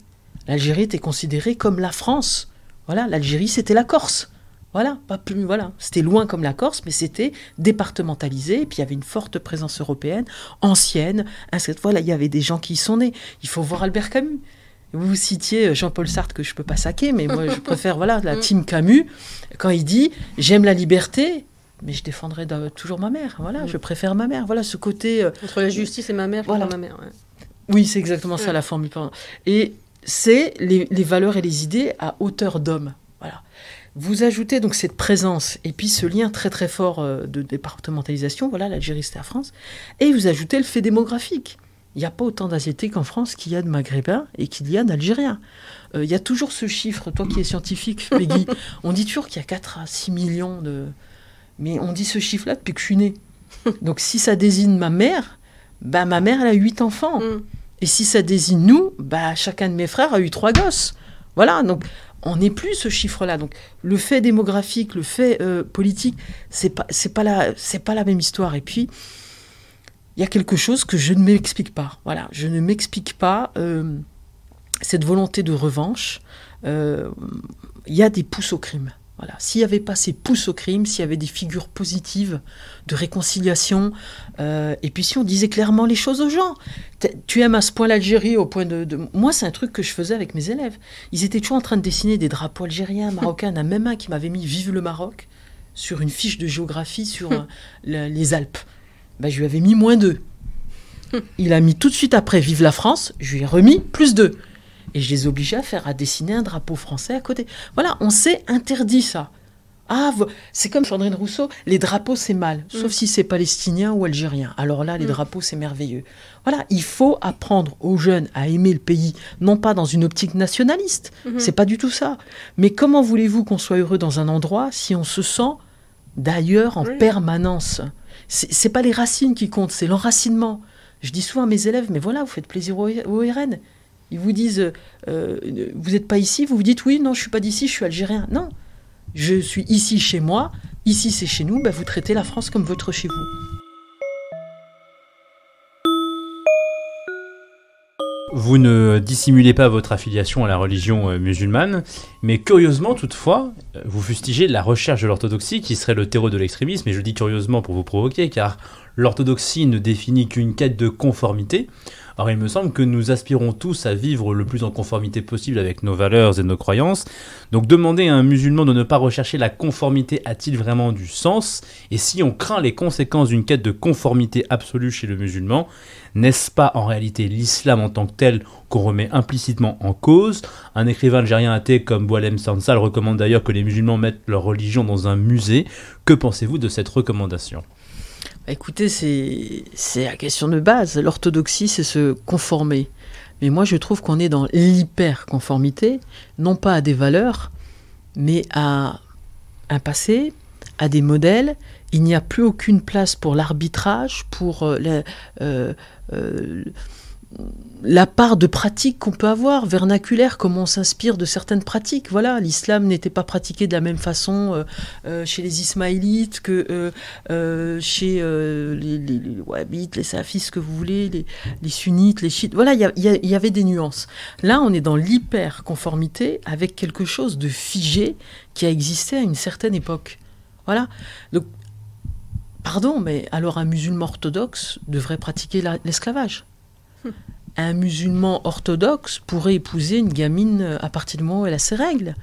L'Algérie était considérée comme la France. Voilà, l'Algérie, c'était la Corse. Voilà, pas plus. Voilà, c'était loin comme la Corse, mais c'était départementalisé. Et puis il y avait une forte présence européenne, ancienne. À cette fois-là, il y avait des gens qui y sont nés. Il faut voir Albert Camus. Vous citiez euh, Jean-Paul Sartre que je ne peux pas saquer, mais moi je [LAUGHS] préfère voilà la mm. team Camus quand il dit j'aime la liberté, mais je défendrai toujours ma mère. Voilà, mm. je préfère ma mère. Voilà ce côté euh, entre la justice et ma mère. Voilà ma mère. Oui, c'est exactement ça la formule. Et c'est les, valeurs et les idées à hauteur d'homme. Voilà. Vous ajoutez donc cette présence et puis ce lien très très fort euh, de départementalisation, voilà l'Algérie c'était la France, et vous ajoutez le fait démographique. Il n'y a pas autant d'Asiatiques qu'en France qu'il y a de Maghrébins et qu'il y a d'Algériens. Euh, il y a toujours ce chiffre, toi qui es scientifique, [LAUGHS] Peggy, on dit toujours qu'il y a 4 à 6 millions de... Mais on dit ce chiffre-là depuis que je suis née. Donc si ça désigne ma mère, bah, ma mère, elle a 8 enfants. Mm. Et si ça désigne nous, bah, chacun de mes frères a eu trois gosses. Voilà, donc on n'est plus ce chiffre-là. Donc le fait démographique, le fait euh, politique, c'est pas pas la c'est pas la même histoire. Et puis il y a quelque chose que je ne m'explique pas. Voilà, je ne m'explique pas euh, cette volonté de revanche. Euh, il y a des pousses au crime. S'il n'y avait pas ces pouces au crime, s'il y avait des figures positives de réconciliation, euh, et puis si on disait clairement les choses aux gens, tu aimes à ce point l'Algérie au point de, Moi, c'est un truc que je faisais avec mes élèves. Ils étaient toujours en train de dessiner des drapeaux algériens, [LAUGHS] marocains, il même un qui m'avait mis Vive le Maroc sur une fiche de géographie sur euh, [LAUGHS] les Alpes. Ben, je lui avais mis moins deux. [LAUGHS] Il a mis tout de suite après Vive la France, je lui ai remis plus deux et je les obligeais à faire à dessiner un drapeau français à côté. Voilà, on s'est interdit ça. Ah, c'est comme Sandrine Rousseau, les drapeaux c'est mal, mm. sauf si c'est palestinien ou algérien. Alors là, les mm. drapeaux c'est merveilleux. Voilà, il faut apprendre aux jeunes à aimer le pays, non pas dans une optique nationaliste, mm-hmm. c'est pas du tout ça. Mais comment voulez-vous qu'on soit heureux dans un endroit si on se sent d'ailleurs en permanence C'est pas les racines qui comptent, c'est l'enracinement. Je dis souvent à mes élèves, mais voilà, vous faites plaisir aux ils vous disent, euh, euh, vous n'êtes pas ici, vous vous dites, oui, non, je suis pas d'ici, je suis algérien. Non, je suis ici chez moi, ici c'est chez nous, bah, vous traitez la France comme votre chez vous. Vous ne dissimulez pas votre affiliation à la religion euh, musulmane, mais curieusement toutefois, vous fustigez la recherche de l'orthodoxie qui serait le terreau de l'extrémisme, et je dis curieusement pour vous provoquer, car l'orthodoxie ne définit qu'une quête de conformité, alors il me semble que nous aspirons tous à vivre le plus en conformité possible avec nos valeurs et nos croyances. Donc demander à un musulman de ne pas rechercher la conformité a-t-il vraiment du sens Et si on craint les conséquences d'une quête de conformité absolue chez le musulman, n'est-ce pas en réalité l'islam en tant que tel qu'on remet implicitement en cause Un écrivain algérien athée comme Boalem Sansal recommande d'ailleurs que les musulmans mettent leur religion dans un musée. Que pensez-vous de cette recommandation bah, écoutez, c'est la question de base. L'orthodoxie, c'est se conformer. Mais moi, je trouve qu'on est dans l'hyper-conformité, non pas à des valeurs, mais à un passé, à des modèles. Il n'y a plus aucune place pour l'arbitrage, pour euh, euh, euh, la part de pratique qu'on peut avoir, vernaculaire, comment on s'inspire de certaines pratiques. Voilà, l'islam n'était pas pratiqué de la même façon euh, euh, chez les Ismaélites que euh, chez les, les, les, Wahhabites, les que vous voulez, les, Sunnites, les Chiites. Voilà, il y, y, avait des nuances. Là, on est dans l'hyper-conformité avec quelque chose de figé qui a existé à une certaine époque. Voilà. Donc, pardon, mais alors un musulman orthodoxe devrait pratiquer l'esclavage [LAUGHS] Un musulman orthodoxe pourrait épouser une gamine euh, à partir du moment où elle a ses règles.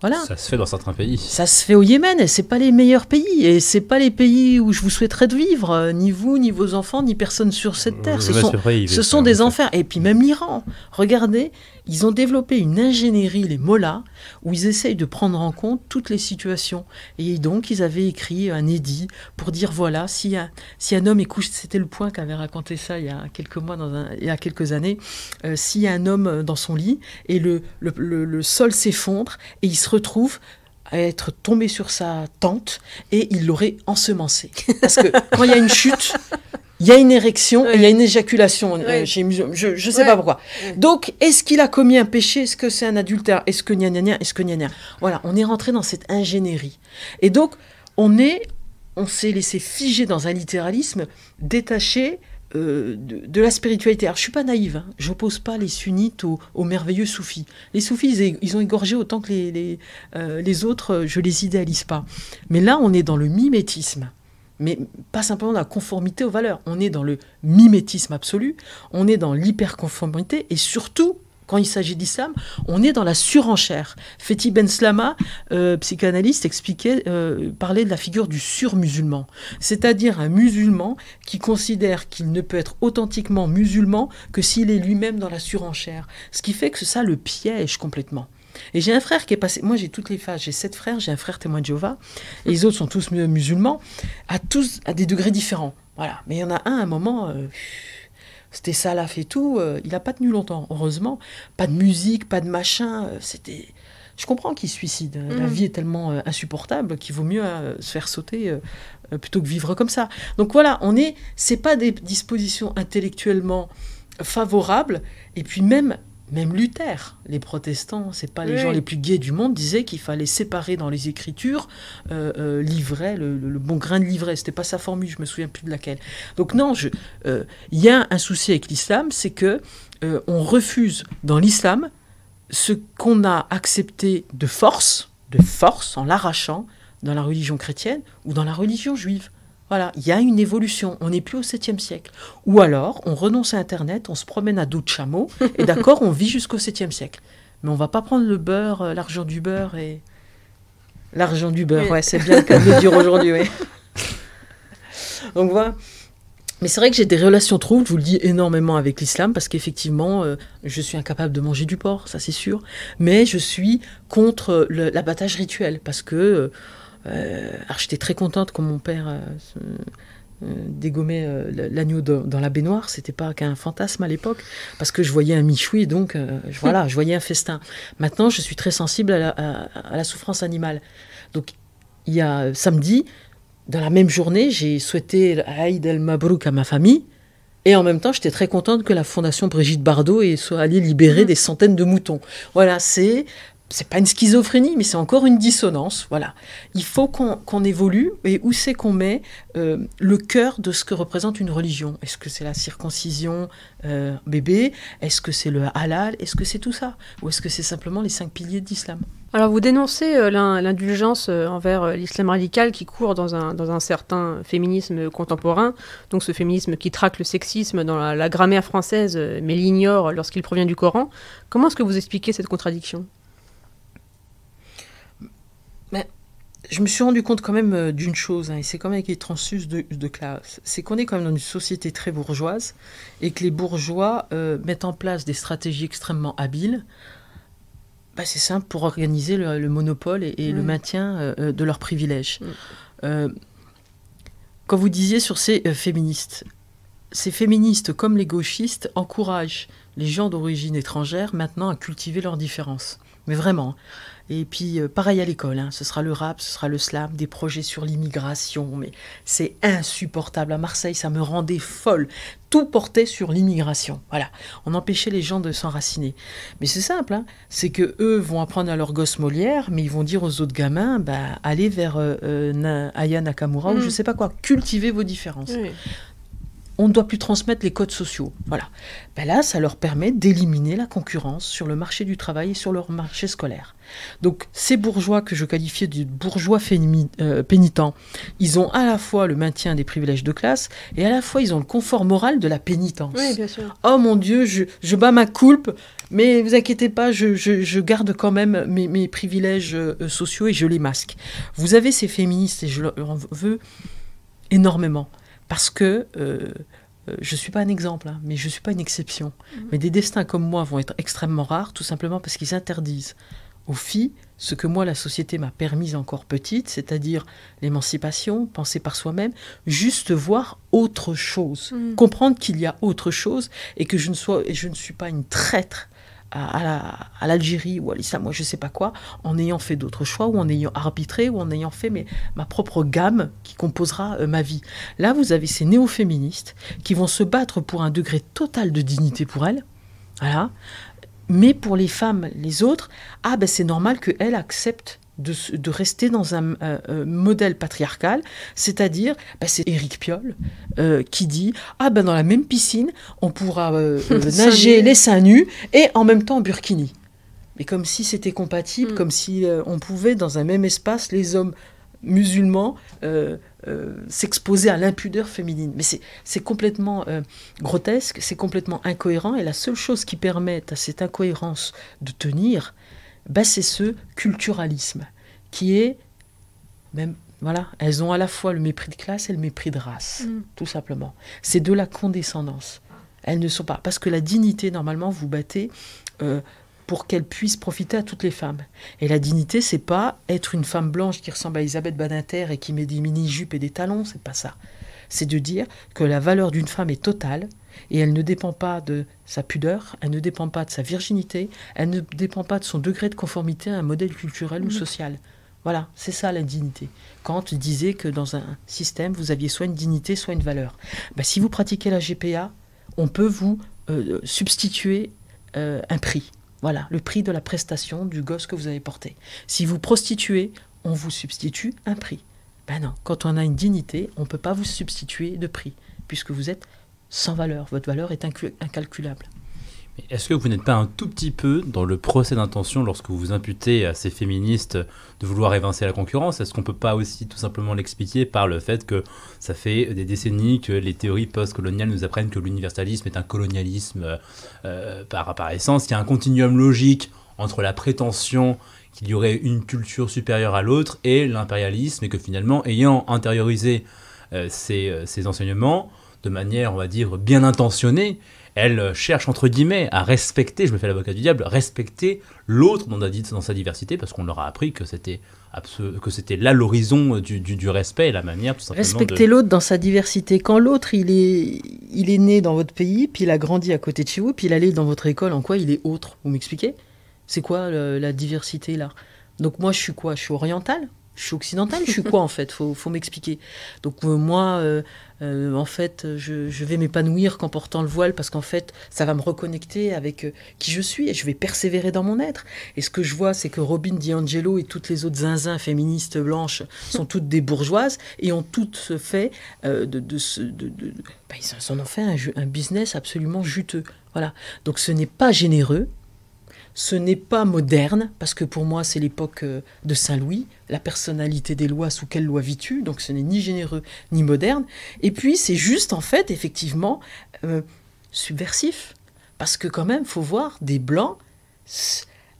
Voilà. Ça se fait dans certains pays. Ça se fait au Yémen, et c'est pas les meilleurs pays, et c'est pas les pays où je vous souhaiterais de vivre, euh, ni vous, ni vos enfants, ni personne sur cette terre. Ce sont, ce sont des enfers. Et puis même l'Iran. Regardez, ils ont développé une ingénierie, les MOLA, où ils essayent de prendre en compte toutes les situations. Et donc, ils avaient écrit un édit pour dire voilà, si un, si un homme est couché, c'était le point qu'avait raconté ça il y a quelques mois, il y a quelques années, euh, si un homme euh, dans son lit et le, le sol s'effondre et il se retrouve à être tombé sur sa tente et il l'aurait ensemencé. Parce que quand il y a une chute, il y a une érection il y a une éjaculation euh, Je ne sais pas pourquoi. Donc, est-ce qu'il a commis un péché Est-ce que c'est un adultère Est-ce que gna Est-ce que Voilà, on est rentré dans cette ingénierie. Et donc, on est, on s'est laissé figer dans un littéralisme détaché euh, de, la spiritualité. Alors, je suis pas naïve, hein. je n'oppose pas les sunnites aux, merveilleux soufis. Les soufis, ils, ont égorgé autant que euh, les, autres, je les idéalise pas. Mais là, on est dans le mimétisme mais pas simplement la conformité aux valeurs. On est dans le mimétisme absolu, on est dans l'hyperconformité, et surtout, quand il s'agit d'islam, on est dans la surenchère. Fethi Ben Slama, euh, psychanalyste, expliquait, euh, parlait de la figure du surmusulman, c'est-à-dire un musulman qui considère qu'il ne peut être authentiquement musulman que s'il est lui-même dans la surenchère. Ce qui fait que ça le piège complètement. Et j'ai un frère qui est passé, moi j'ai toutes les phases, j'ai sept frères, j'ai un frère témoin de Jéhovah, et les autres sont tous musulmans, à tous, à des degrés différents. Voilà. Mais il y en a un, à un moment, c'était euh, c'était salaf et tout, euh, il n'a pas tenu longtemps, heureusement. Pas de musique, pas de machin, euh, c'était... Je comprends qu'il se suicide. Hein. La mm. vie est tellement insupportable qu'il vaut mieux se faire sauter plutôt que vivre comme ça. Donc voilà, on est, c'est pas des dispositions intellectuellement favorables. Et puis même, même Luther, les protestants, c'est pas les gens les plus gais du monde, disaient qu'il fallait séparer dans les Écritures euh, euh, l'ivraie, le, bon grain de l'ivraie. C'était pas sa formule, je me souviens plus de laquelle. Donc non, il euh, y a un souci avec l'islam, c'est que on refuse dans l'islam ce qu'on a accepté de force, de force, en l'arrachant dans la religion chrétienne ou dans la religion juive. Voilà, il y a une évolution. On n'est plus au 7e siècle. Ou alors, on renonce à Internet, on se promène à dos de [LAUGHS] et d'accord, on vit jusqu'au 7e siècle. Mais on va pas prendre le beurre, euh, l'argent du beurre et. L'argent du beurre, ouais, c'est bien le cas de dire aujourd'hui, oui [LAUGHS] Donc voilà. Mais c'est vrai que j'ai des relations troubles, je vous le dis énormément avec l'islam, parce qu'effectivement, euh, je suis incapable de manger du porc, ça c'est sûr, mais je suis contre euh, l'abattage rituel, parce que euh, alors j'étais très contente quand mon père euh, euh, dégommait l'agneau dans la baignoire, c'était pas qu'un fantasme à l'époque, parce que je voyais un michoui, donc voilà, je voyais un festin. Maintenant, je suis très sensible à la, souffrance animale. Donc, il y a samedi, dans la même journée, j'ai souhaité Aïd el Mabrouk à ma famille, et en même temps, j'étais très contente que la Fondation Brigitte Bardot soit allée libérer mmh. des centaines de moutons. Voilà, c'est c'est pas une schizophrénie, mais c'est encore une dissonance. Voilà. Il faut qu'on évolue et où c'est qu'on met euh, le cœur de ce que représente une religion. Est-ce que c'est la circoncision euh, bébé Est-ce que c'est le halal Est-ce que c'est tout ça Ou est-ce que c'est simplement les cinq piliers de l'islam alors vous dénoncez euh, l'indulgence envers l'islam radical qui court dans un, dans un, certain féminisme contemporain, donc ce féminisme qui traque le sexisme dans la grammaire française mais l'ignore lorsqu'il provient du Coran. Comment est-ce que vous expliquez cette contradiction je me suis rendu compte quand même euh, d'une chose, hein, et c'est quand même avec les transus de, classe, c'est qu'on est quand même dans une société très bourgeoise, et que les bourgeois euh, mettent en place des stratégies extrêmement habiles, bah, c'est simple, pour organiser le, monopole et, le mmh. maintien euh, de leurs privilèges. Mmh. quand vous disiez sur ces féministes, ces féministes comme les gauchistes encouragent les gens d'origine étrangère maintenant à cultiver leurs différences. Mais vraiment, hein. Et puis, euh, pareil à l'école, hein, ce sera le rap, ce sera le slam, des projets sur l'immigration, mais c'est insupportable. À Marseille, ça me rendait folle. Tout portait sur l'immigration. Voilà, on empêchait les gens de s'enraciner. Mais c'est simple, hein, c'est que eux vont apprendre à leur gosse Molière, mais ils vont dire aux autres gamins, bah, allez vers euh, euh, Aya Nakamura ou hmm. je sais pas quoi, cultivez vos différences on ne doit plus transmettre les codes sociaux. Voilà. Ben là, ça leur permet d'éliminer la concurrence sur le marché du travail et sur leur marché scolaire. Donc ces bourgeois que je qualifiais de bourgeois euh, pénitents, ils ont à la fois le maintien des privilèges de classe et à la fois ils ont le confort moral de la pénitence. Oh mon Dieu, je, bats ma coulpe, mais vous inquiétez pas, je, garde quand même mes, privilèges euh, sociaux et je les masque. Vous avez ces féministes, et je leur en veux énormément parce que euh, euh, je ne suis pas un exemple, hein, mais je ne suis pas une exception. Mhm. Mais des destins comme moi vont être extrêmement rares, tout simplement parce qu'ils interdisent aux filles ce que moi la société m'a permis encore petite, c'est-à-dire l'émancipation, penser par soi-même, juste voir autre chose, mhm. comprendre qu'il y a autre chose et que je ne, sois, je ne suis pas une traître à, l'Algérie ou à l'islam, moi je sais pas quoi, en ayant fait d'autres choix ou en ayant arbitré ou en ayant fait ma propre gamme qui composera euh, ma vie. Là, vous avez ces néo-féministes qui vont se battre pour un degré total de dignité pour elles. Voilà. Mais pour les femmes, les autres, ah ben c'est normal qu'elles acceptent de, rester dans un euh, euh, modèle patriarcal, c'est-à-dire, bah, c'est Éric Piolle euh, qui dit Ah ben dans la même piscine, on pourra [LAUGHS] nager les seins nus et en même temps en burkini. Mais comme si c'était compatible, mm. comme si on pouvait, dans un même espace, les hommes musulmans s'exposer à l'impudeur féminine. Mais c'est complètement grotesque, c'est complètement incohérent, et la seule chose qui permette à cette incohérence de tenir, bah, c'est ce culturalisme qui est même voilà, elles ont à la fois le mépris de classe et le mépris de race, mm. tout simplement. C'est de la condescendance. Elles ne sont pas parce que la dignité normalement vous battez euh, pour qu'elle puisse profiter à toutes les femmes. Et la dignité, c'est pas être une femme blanche qui ressemble à Elisabeth Badinter et qui met des mini jupes et des talons, c'est pas ça. C'est de dire que la valeur d'une femme est totale, et elle ne dépend pas de sa pudeur, elle ne dépend pas de sa virginité, elle ne dépend pas de son degré de conformité à un modèle culturel ou mm-hmm. social. Voilà, c'est ça la dignité. Kant disait que dans un système, vous aviez soit une dignité, soit une valeur. Bah, si vous pratiquez la GPA, on peut vous euh, substituer euh, un prix. Voilà, le prix de la prestation du gosse que vous avez porté. Si vous prostituez, on vous substitue un prix. Ben non, quand on a une dignité, on ne peut pas vous substituer de prix, puisque vous êtes sans valeur. Votre valeur est incalculable. Est-ce que vous n'êtes pas un tout petit peu dans le procès d'intention lorsque vous vous imputez à ces féministes de vouloir évincer la concurrence Est-ce qu'on peut pas aussi tout simplement l'expliquer par le fait que ça fait des décennies que les théories postcoloniales nous apprennent que l'universalisme est un colonialisme euh, euh, par, apparence essence, qu'il y a un continuum logique entre la prétention qu'il y aurait une culture supérieure à l'autre et l'impérialisme, et que finalement, ayant intériorisé euh, ces enseignements, de manière, on va dire, bien intentionnée, elle euh, cherche, entre guillemets, à respecter, je me fais l'avocat du diable, respecter l'autre dans, sa diversité, parce qu'on leur a appris que c'était que c'était là l'horizon euh, du, respect et la manière tout simplement Respecter l'autre dans sa diversité. Quand l'autre, il est, il est né dans votre pays, puis il a grandi à côté de chez vous, puis il allait dans votre école, en quoi il est autre Vous m'expliquez C'est quoi la diversité là Donc moi, je suis quoi Je suis oriental je suis occidentale, je suis quoi en fait Faut, faut m'expliquer. Donc euh, moi, euh, euh, en fait, je, vais m'épanouir qu'en portant le voile parce qu'en fait, ça va me reconnecter avec qui je suis et je vais persévérer dans mon être. Et ce que je vois, c'est que Robin DiAngelo et toutes les autres zinzins féministes blanches sont toutes des bourgeoises et ont toutes fait de, bah, ils en ont fait un, un business absolument juteux. Voilà. Donc ce n'est pas généreux, ce n'est pas moderne, parce que pour moi, c'est l'époque euh, de Saint-Louis, la personnalité des lois, sous quelle loi vis-tu Donc ce n'est ni généreux ni moderne. Et puis, c'est juste, en fait, effectivement, euh, subversif. Parce que quand même, faut voir des Blancs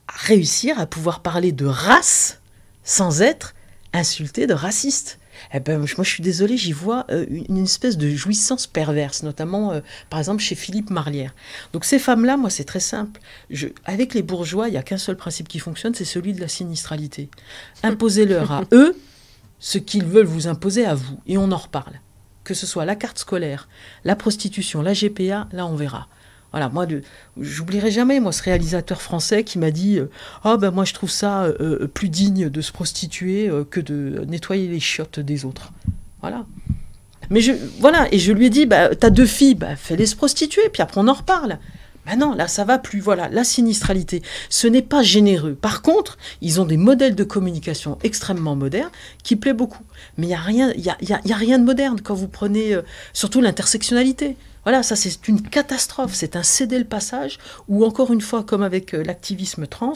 réussir à pouvoir parler de race sans être insultés de raciste. Eh ben, moi je suis désolée, j'y vois euh, une, espèce de jouissance perverse, notamment euh, par exemple chez Philippe Marlière. Donc ces femmes-là, moi c'est très simple. avec les bourgeois, il n'y a qu'un seul principe qui fonctionne, c'est celui de la sinistralité. Imposez-leur à [LAUGHS] eux ce qu'ils veulent vous imposer à vous, et on en reparle. Que ce soit la carte scolaire, la prostitution, la GPA, là on verra. Voilà, moi, j'oublierai jamais, moi, ce réalisateur français qui m'a dit euh, Ah, oh, ben moi, je trouve ça euh, euh, plus digne de se prostituer que de nettoyer les chiottes des autres. Voilà. Mais je, voilà, et je lui ai dit Bah, t'as deux filles, bah, fais-les se prostituer, puis après, on en reparle. Ben non, là ça va plus. Voilà, la sinistralité, ce n'est pas généreux. Par contre, ils ont des modèles de communication extrêmement modernes qui plaît beaucoup. Mais il n'y a, rien, y a, rien de moderne quand vous prenez euh, surtout l'intersectionnalité. Voilà, ça c'est une catastrophe, c'est un céder le passage où encore une fois, comme avec euh, l'activisme trans,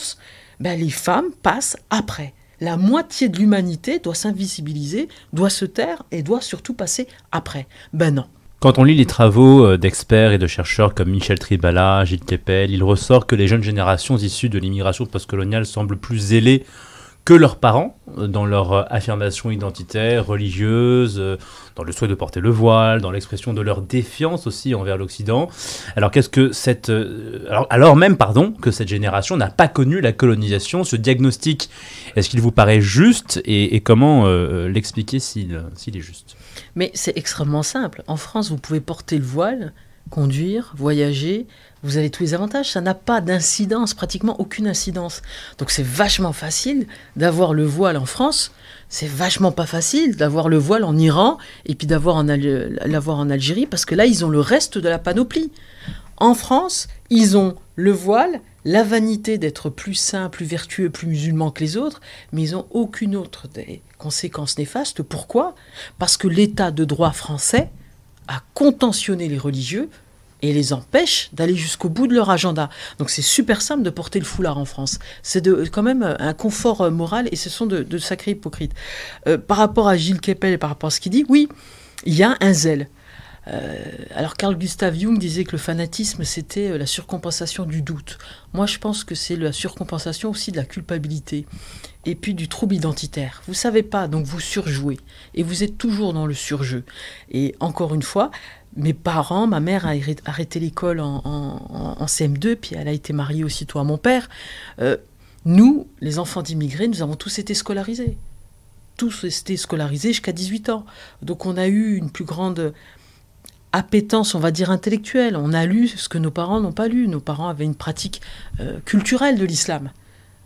ben, les femmes passent après. La moitié de l'humanité doit s'invisibiliser, doit se taire et doit surtout passer après. Ben non. Quand on lit les travaux euh, d'experts et de chercheurs comme Michel Tribala, Gilles Kepel, il ressort que les jeunes générations issues de l'immigration postcoloniale semblent plus zélées que leurs parents euh, dans leur euh, affirmation identitaire, religieuse, euh, dans le souhait de porter le voile, dans l'expression de leur défiance aussi envers l'Occident. Alors quest que cette alors, même pardon que cette génération n'a pas connu la colonisation, ce diagnostic est-ce qu'il vous paraît juste et, comment l'expliquer s'il s'il est juste Mais c'est extrêmement simple. En France, vous pouvez porter le voile, conduire, voyager, vous avez tous les avantages, ça n'a pas d'incidence, pratiquement aucune incidence. Donc c'est vachement facile d'avoir le voile en France, c'est vachement pas facile d'avoir le voile en Iran et puis d'avoir en, en Algérie parce que là ils ont le reste de la panoplie. En France, ils ont le voile, la vanité d'être plus simple plus vertueux, plus musulman que les autres, mais ils n'ont aucune autre conséquence néfaste. Pourquoi Parce que l'état de droit français a contentionné les religieux et les empêche d'aller jusqu'au bout de leur agenda. Donc c'est super simple de porter le foulard en France. C'est quand même euh, un confort euh, moral et ce sont de, sacrés hypocrites. Euh, par rapport à Gilles Keppel et par rapport à ce qu'il dit, oui, il y a un zèle. Euh, alors Carl Gustav Jung disait que le fanatisme, c'était euh, la surcompensation du doute. Moi, je pense que c'est la surcompensation aussi de la culpabilité et puis du trouble identitaire. Vous savez pas, donc vous surjouez et vous êtes toujours dans le surjeu. Et encore une fois, mes parents, ma mère a arrêté l'école en, CM2, puis elle a été mariée aussitôt à mon père. Euh, nous, les enfants d'immigrés, nous avons tous été scolarisés tous étaient scolarisés jusqu'à 18 ans. Donc on a eu une plus grande appétence, on va dire, intellectuelle. On a lu ce que nos parents n'ont pas lu. Nos parents avaient une pratique euh, culturelle de l'islam,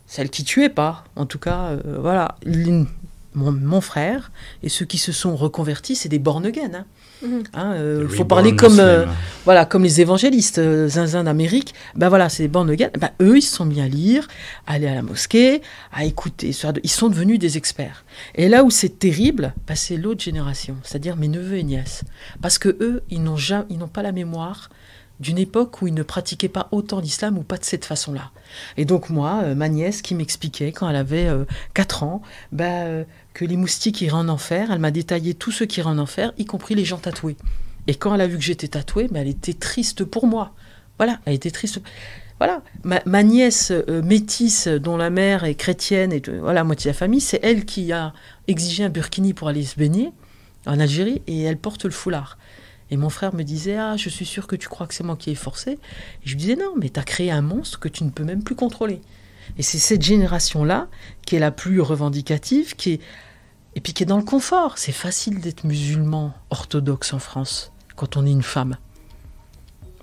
celle qui tuait pas, en tout cas, euh, voilà. Mon, frère et ceux qui se sont reconvertis, c'est des bornes hein. Mm-hmm. Il hein, euh, faut parler comme, euh, voilà, comme les évangélistes, euh, zinzin d'Amérique. Ben voilà, c'est des de ben, eux, ils se sont mis à lire, à aller à la mosquée, à écouter. Ils sont devenus des experts. Et là où c'est terrible, bah, c'est l'autre génération, c'est-à-dire mes neveux et nièces. Parce que eux, ils n'ont pas la mémoire d'une époque où ils ne pratiquaient pas autant l'islam ou pas de cette façon-là. Et donc moi, ma nièce qui m'expliquait quand elle avait 4 ans, ben que les moustiques iraient en enfer. Elle m'a détaillé tout ceux qui iraient en enfer, y compris les gens tatoués. Et quand elle a vu que j'étais tatouée, mais ben, elle était triste pour moi. Voilà, elle était triste. Voilà, ma, nièce euh, métisse dont la mère est chrétienne et euh, voilà moitié de la famille, c'est elle qui a exigé un burkini pour aller se baigner en Algérie et elle porte le foulard. Et mon frère me disait Ah, je suis sûr que tu crois que c'est moi qui ai forcé. Et je lui disais Non, mais tu as créé un monstre que tu ne peux même plus contrôler. Et c'est cette génération-là qui est la plus revendicative, qui est, et puis qui est dans le confort. C'est facile d'être musulman orthodoxe en France quand on est une femme.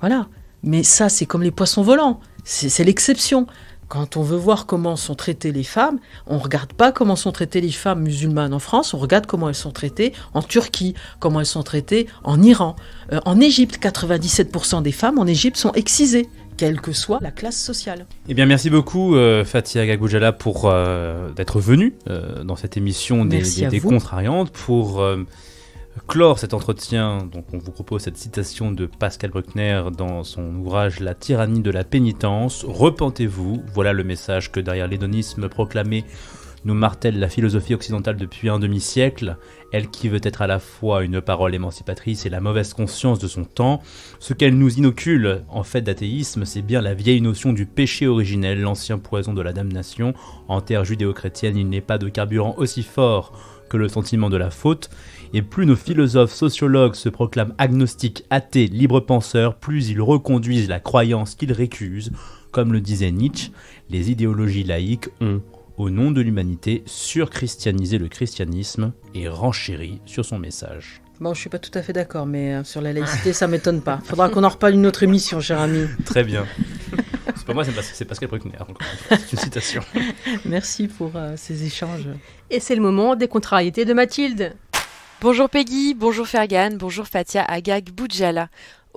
Voilà. Mais ça, c'est comme les poissons volants. C'est l'exception. Quand on veut voir comment sont traitées les femmes, on ne regarde pas comment sont traitées les femmes musulmanes en France, on regarde comment elles sont traitées en Turquie, comment elles sont traitées en Iran. Euh, en Égypte, 97% des femmes en Égypte sont excisées quelle que soit la classe sociale. Eh bien, merci beaucoup euh, Fatia Gagoujala pour euh, d'être venue euh, dans cette émission des, idées contrariantes pour clore cet entretien. Donc, on vous propose cette citation de Pascal Bruckner dans son ouvrage La tyrannie de la pénitence. Repentez-vous. Voilà le message que derrière l'hédonisme proclamé nous martèle la philosophie occidentale depuis un demi-siècle, elle qui veut être à la fois une parole émancipatrice et la mauvaise conscience de son temps, ce qu'elle nous inocule en fait d'athéisme, c'est bien la vieille notion du péché originel, l'ancien poison de la damnation. En terre judéo-chrétienne, il n'est pas de carburant aussi fort que le sentiment de la faute, et plus nos philosophes sociologues se proclament agnostiques, athées, libres penseurs, plus ils reconduisent la croyance qu'ils récusent. Comme le disait Nietzsche, les idéologies laïques ont, au nom de l'humanité, surchristianiser le christianisme et renchérir sur son message. Bon, je suis pas tout à fait d'accord, mais euh, sur la laïcité, ça m'étonne pas. Faudra qu'on en reparle une autre émission, cher ami. [LAUGHS] Très bien. C'est pas moi, c'est Pascal Bruckner. C'est une citation. [LAUGHS] Merci pour euh, ces échanges. Et c'est le moment des contrariétés de Mathilde. Bonjour Peggy, bonjour Fergan, bonjour Fatia Agag Boudjala.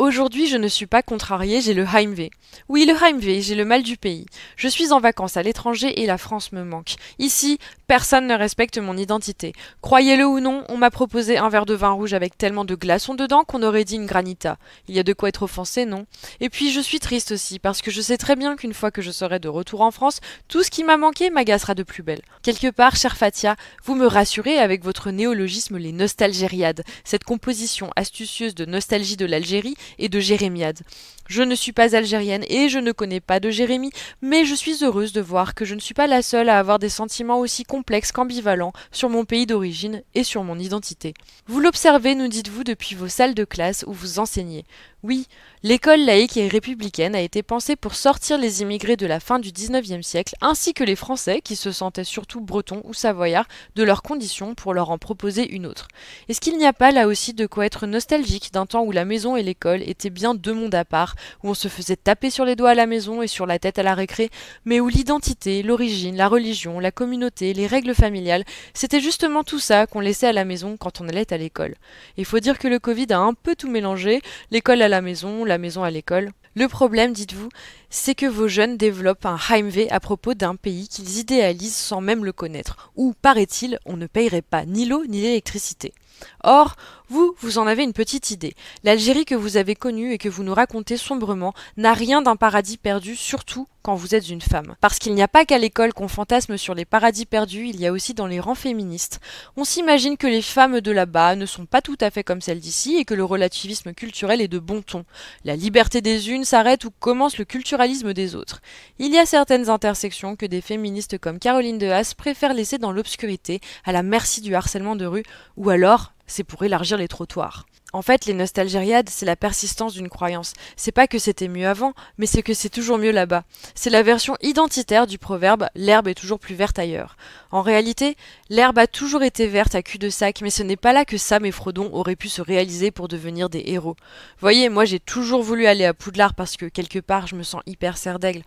Aujourd'hui, je ne suis pas contrarié, j'ai le Heimweh. Oui, le Heimweh, j'ai le mal du pays. Je suis en vacances à l'étranger et la France me manque. Ici, personne ne respecte mon identité. Croyez-le ou non, on m'a proposé un verre de vin rouge avec tellement de glaçons dedans qu'on aurait dit une granita. Il y a de quoi être offensé, non Et puis, je suis triste aussi, parce que je sais très bien qu'une fois que je serai de retour en France, tout ce qui m'a manqué m'agacera de plus belle. Quelque part, chère Fatia, vous me rassurez avec votre néologisme les nostalgériades, cette composition astucieuse de nostalgie de l'Algérie et de Jérémiade. Je ne suis pas algérienne et je ne connais pas de Jérémy, mais je suis heureuse de voir que je ne suis pas la seule à avoir des sentiments aussi complexes qu'ambivalents sur mon pays d'origine et sur mon identité. Vous l'observez, nous dites-vous, depuis vos salles de classe où vous enseignez. Oui, l'école laïque et républicaine a été pensée pour sortir les immigrés de la fin du XIXe siècle, ainsi que les Français, qui se sentaient surtout bretons ou savoyards, de leurs conditions pour leur en proposer une autre. Est-ce qu'il n'y a pas là aussi de quoi être nostalgique d'un temps où la maison et l'école étaient bien deux mondes à part, où on se faisait taper sur les doigts à la maison et sur la tête à la récré, mais où l'identité, l'origine, la religion, la communauté, les règles familiales, c'était justement tout ça qu'on laissait à la maison quand on allait à l'école. Il faut dire que le Covid a un peu tout mélangé, l'école à la maison, la maison à l'école. Le problème, dites-vous, c'est que vos jeunes développent un Heimweh à propos d'un pays qu'ils idéalisent sans même le connaître, où, paraît-il, on ne payerait pas ni l'eau ni l'électricité. Or, vous, vous en avez une petite idée. L'Algérie que vous avez connue et que vous nous racontez sombrement n'a rien d'un paradis perdu, surtout quand vous êtes une femme. Parce qu'il n'y a pas qu'à l'école qu'on fantasme sur les paradis perdus, il y a aussi dans les rangs féministes. On s'imagine que les femmes de là-bas ne sont pas tout à fait comme celles d'ici et que le relativisme culturel est de bon ton. La liberté des unes s'arrête où commence le culturalisme des autres. Il y a certaines intersections que des féministes comme Caroline de Haas préfèrent laisser dans l'obscurité, à la merci du harcèlement de rue, ou alors c'est pour élargir les trottoirs. En fait, les nostalgériades, c'est la persistance d'une croyance. C'est pas que c'était mieux avant, mais c'est que c'est toujours mieux là-bas. C'est la version identitaire du proverbe l'herbe est toujours plus verte ailleurs. En réalité, l'herbe a toujours été verte à cul-de-sac, mais ce n'est pas là que Sam et Frodon auraient pu se réaliser pour devenir des héros. Voyez, moi j'ai toujours voulu aller à Poudlard parce que quelque part je me sens hyper serre d'aigle.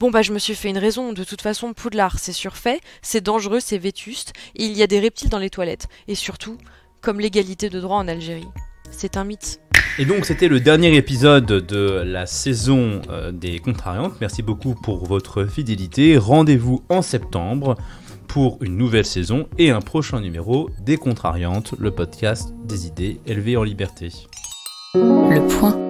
Bon bah je me suis fait une raison, de toute façon Poudlard c'est surfait, c'est dangereux, c'est vétuste, et il y a des reptiles dans les toilettes, et surtout, comme l'égalité de droit en Algérie c'est un mythe. Et donc c'était le dernier épisode de la saison euh, des contrariantes. Merci beaucoup pour votre fidélité. Rendez-vous en septembre pour une nouvelle saison et un prochain numéro des contrariantes, le podcast des idées élevées en liberté. Le point.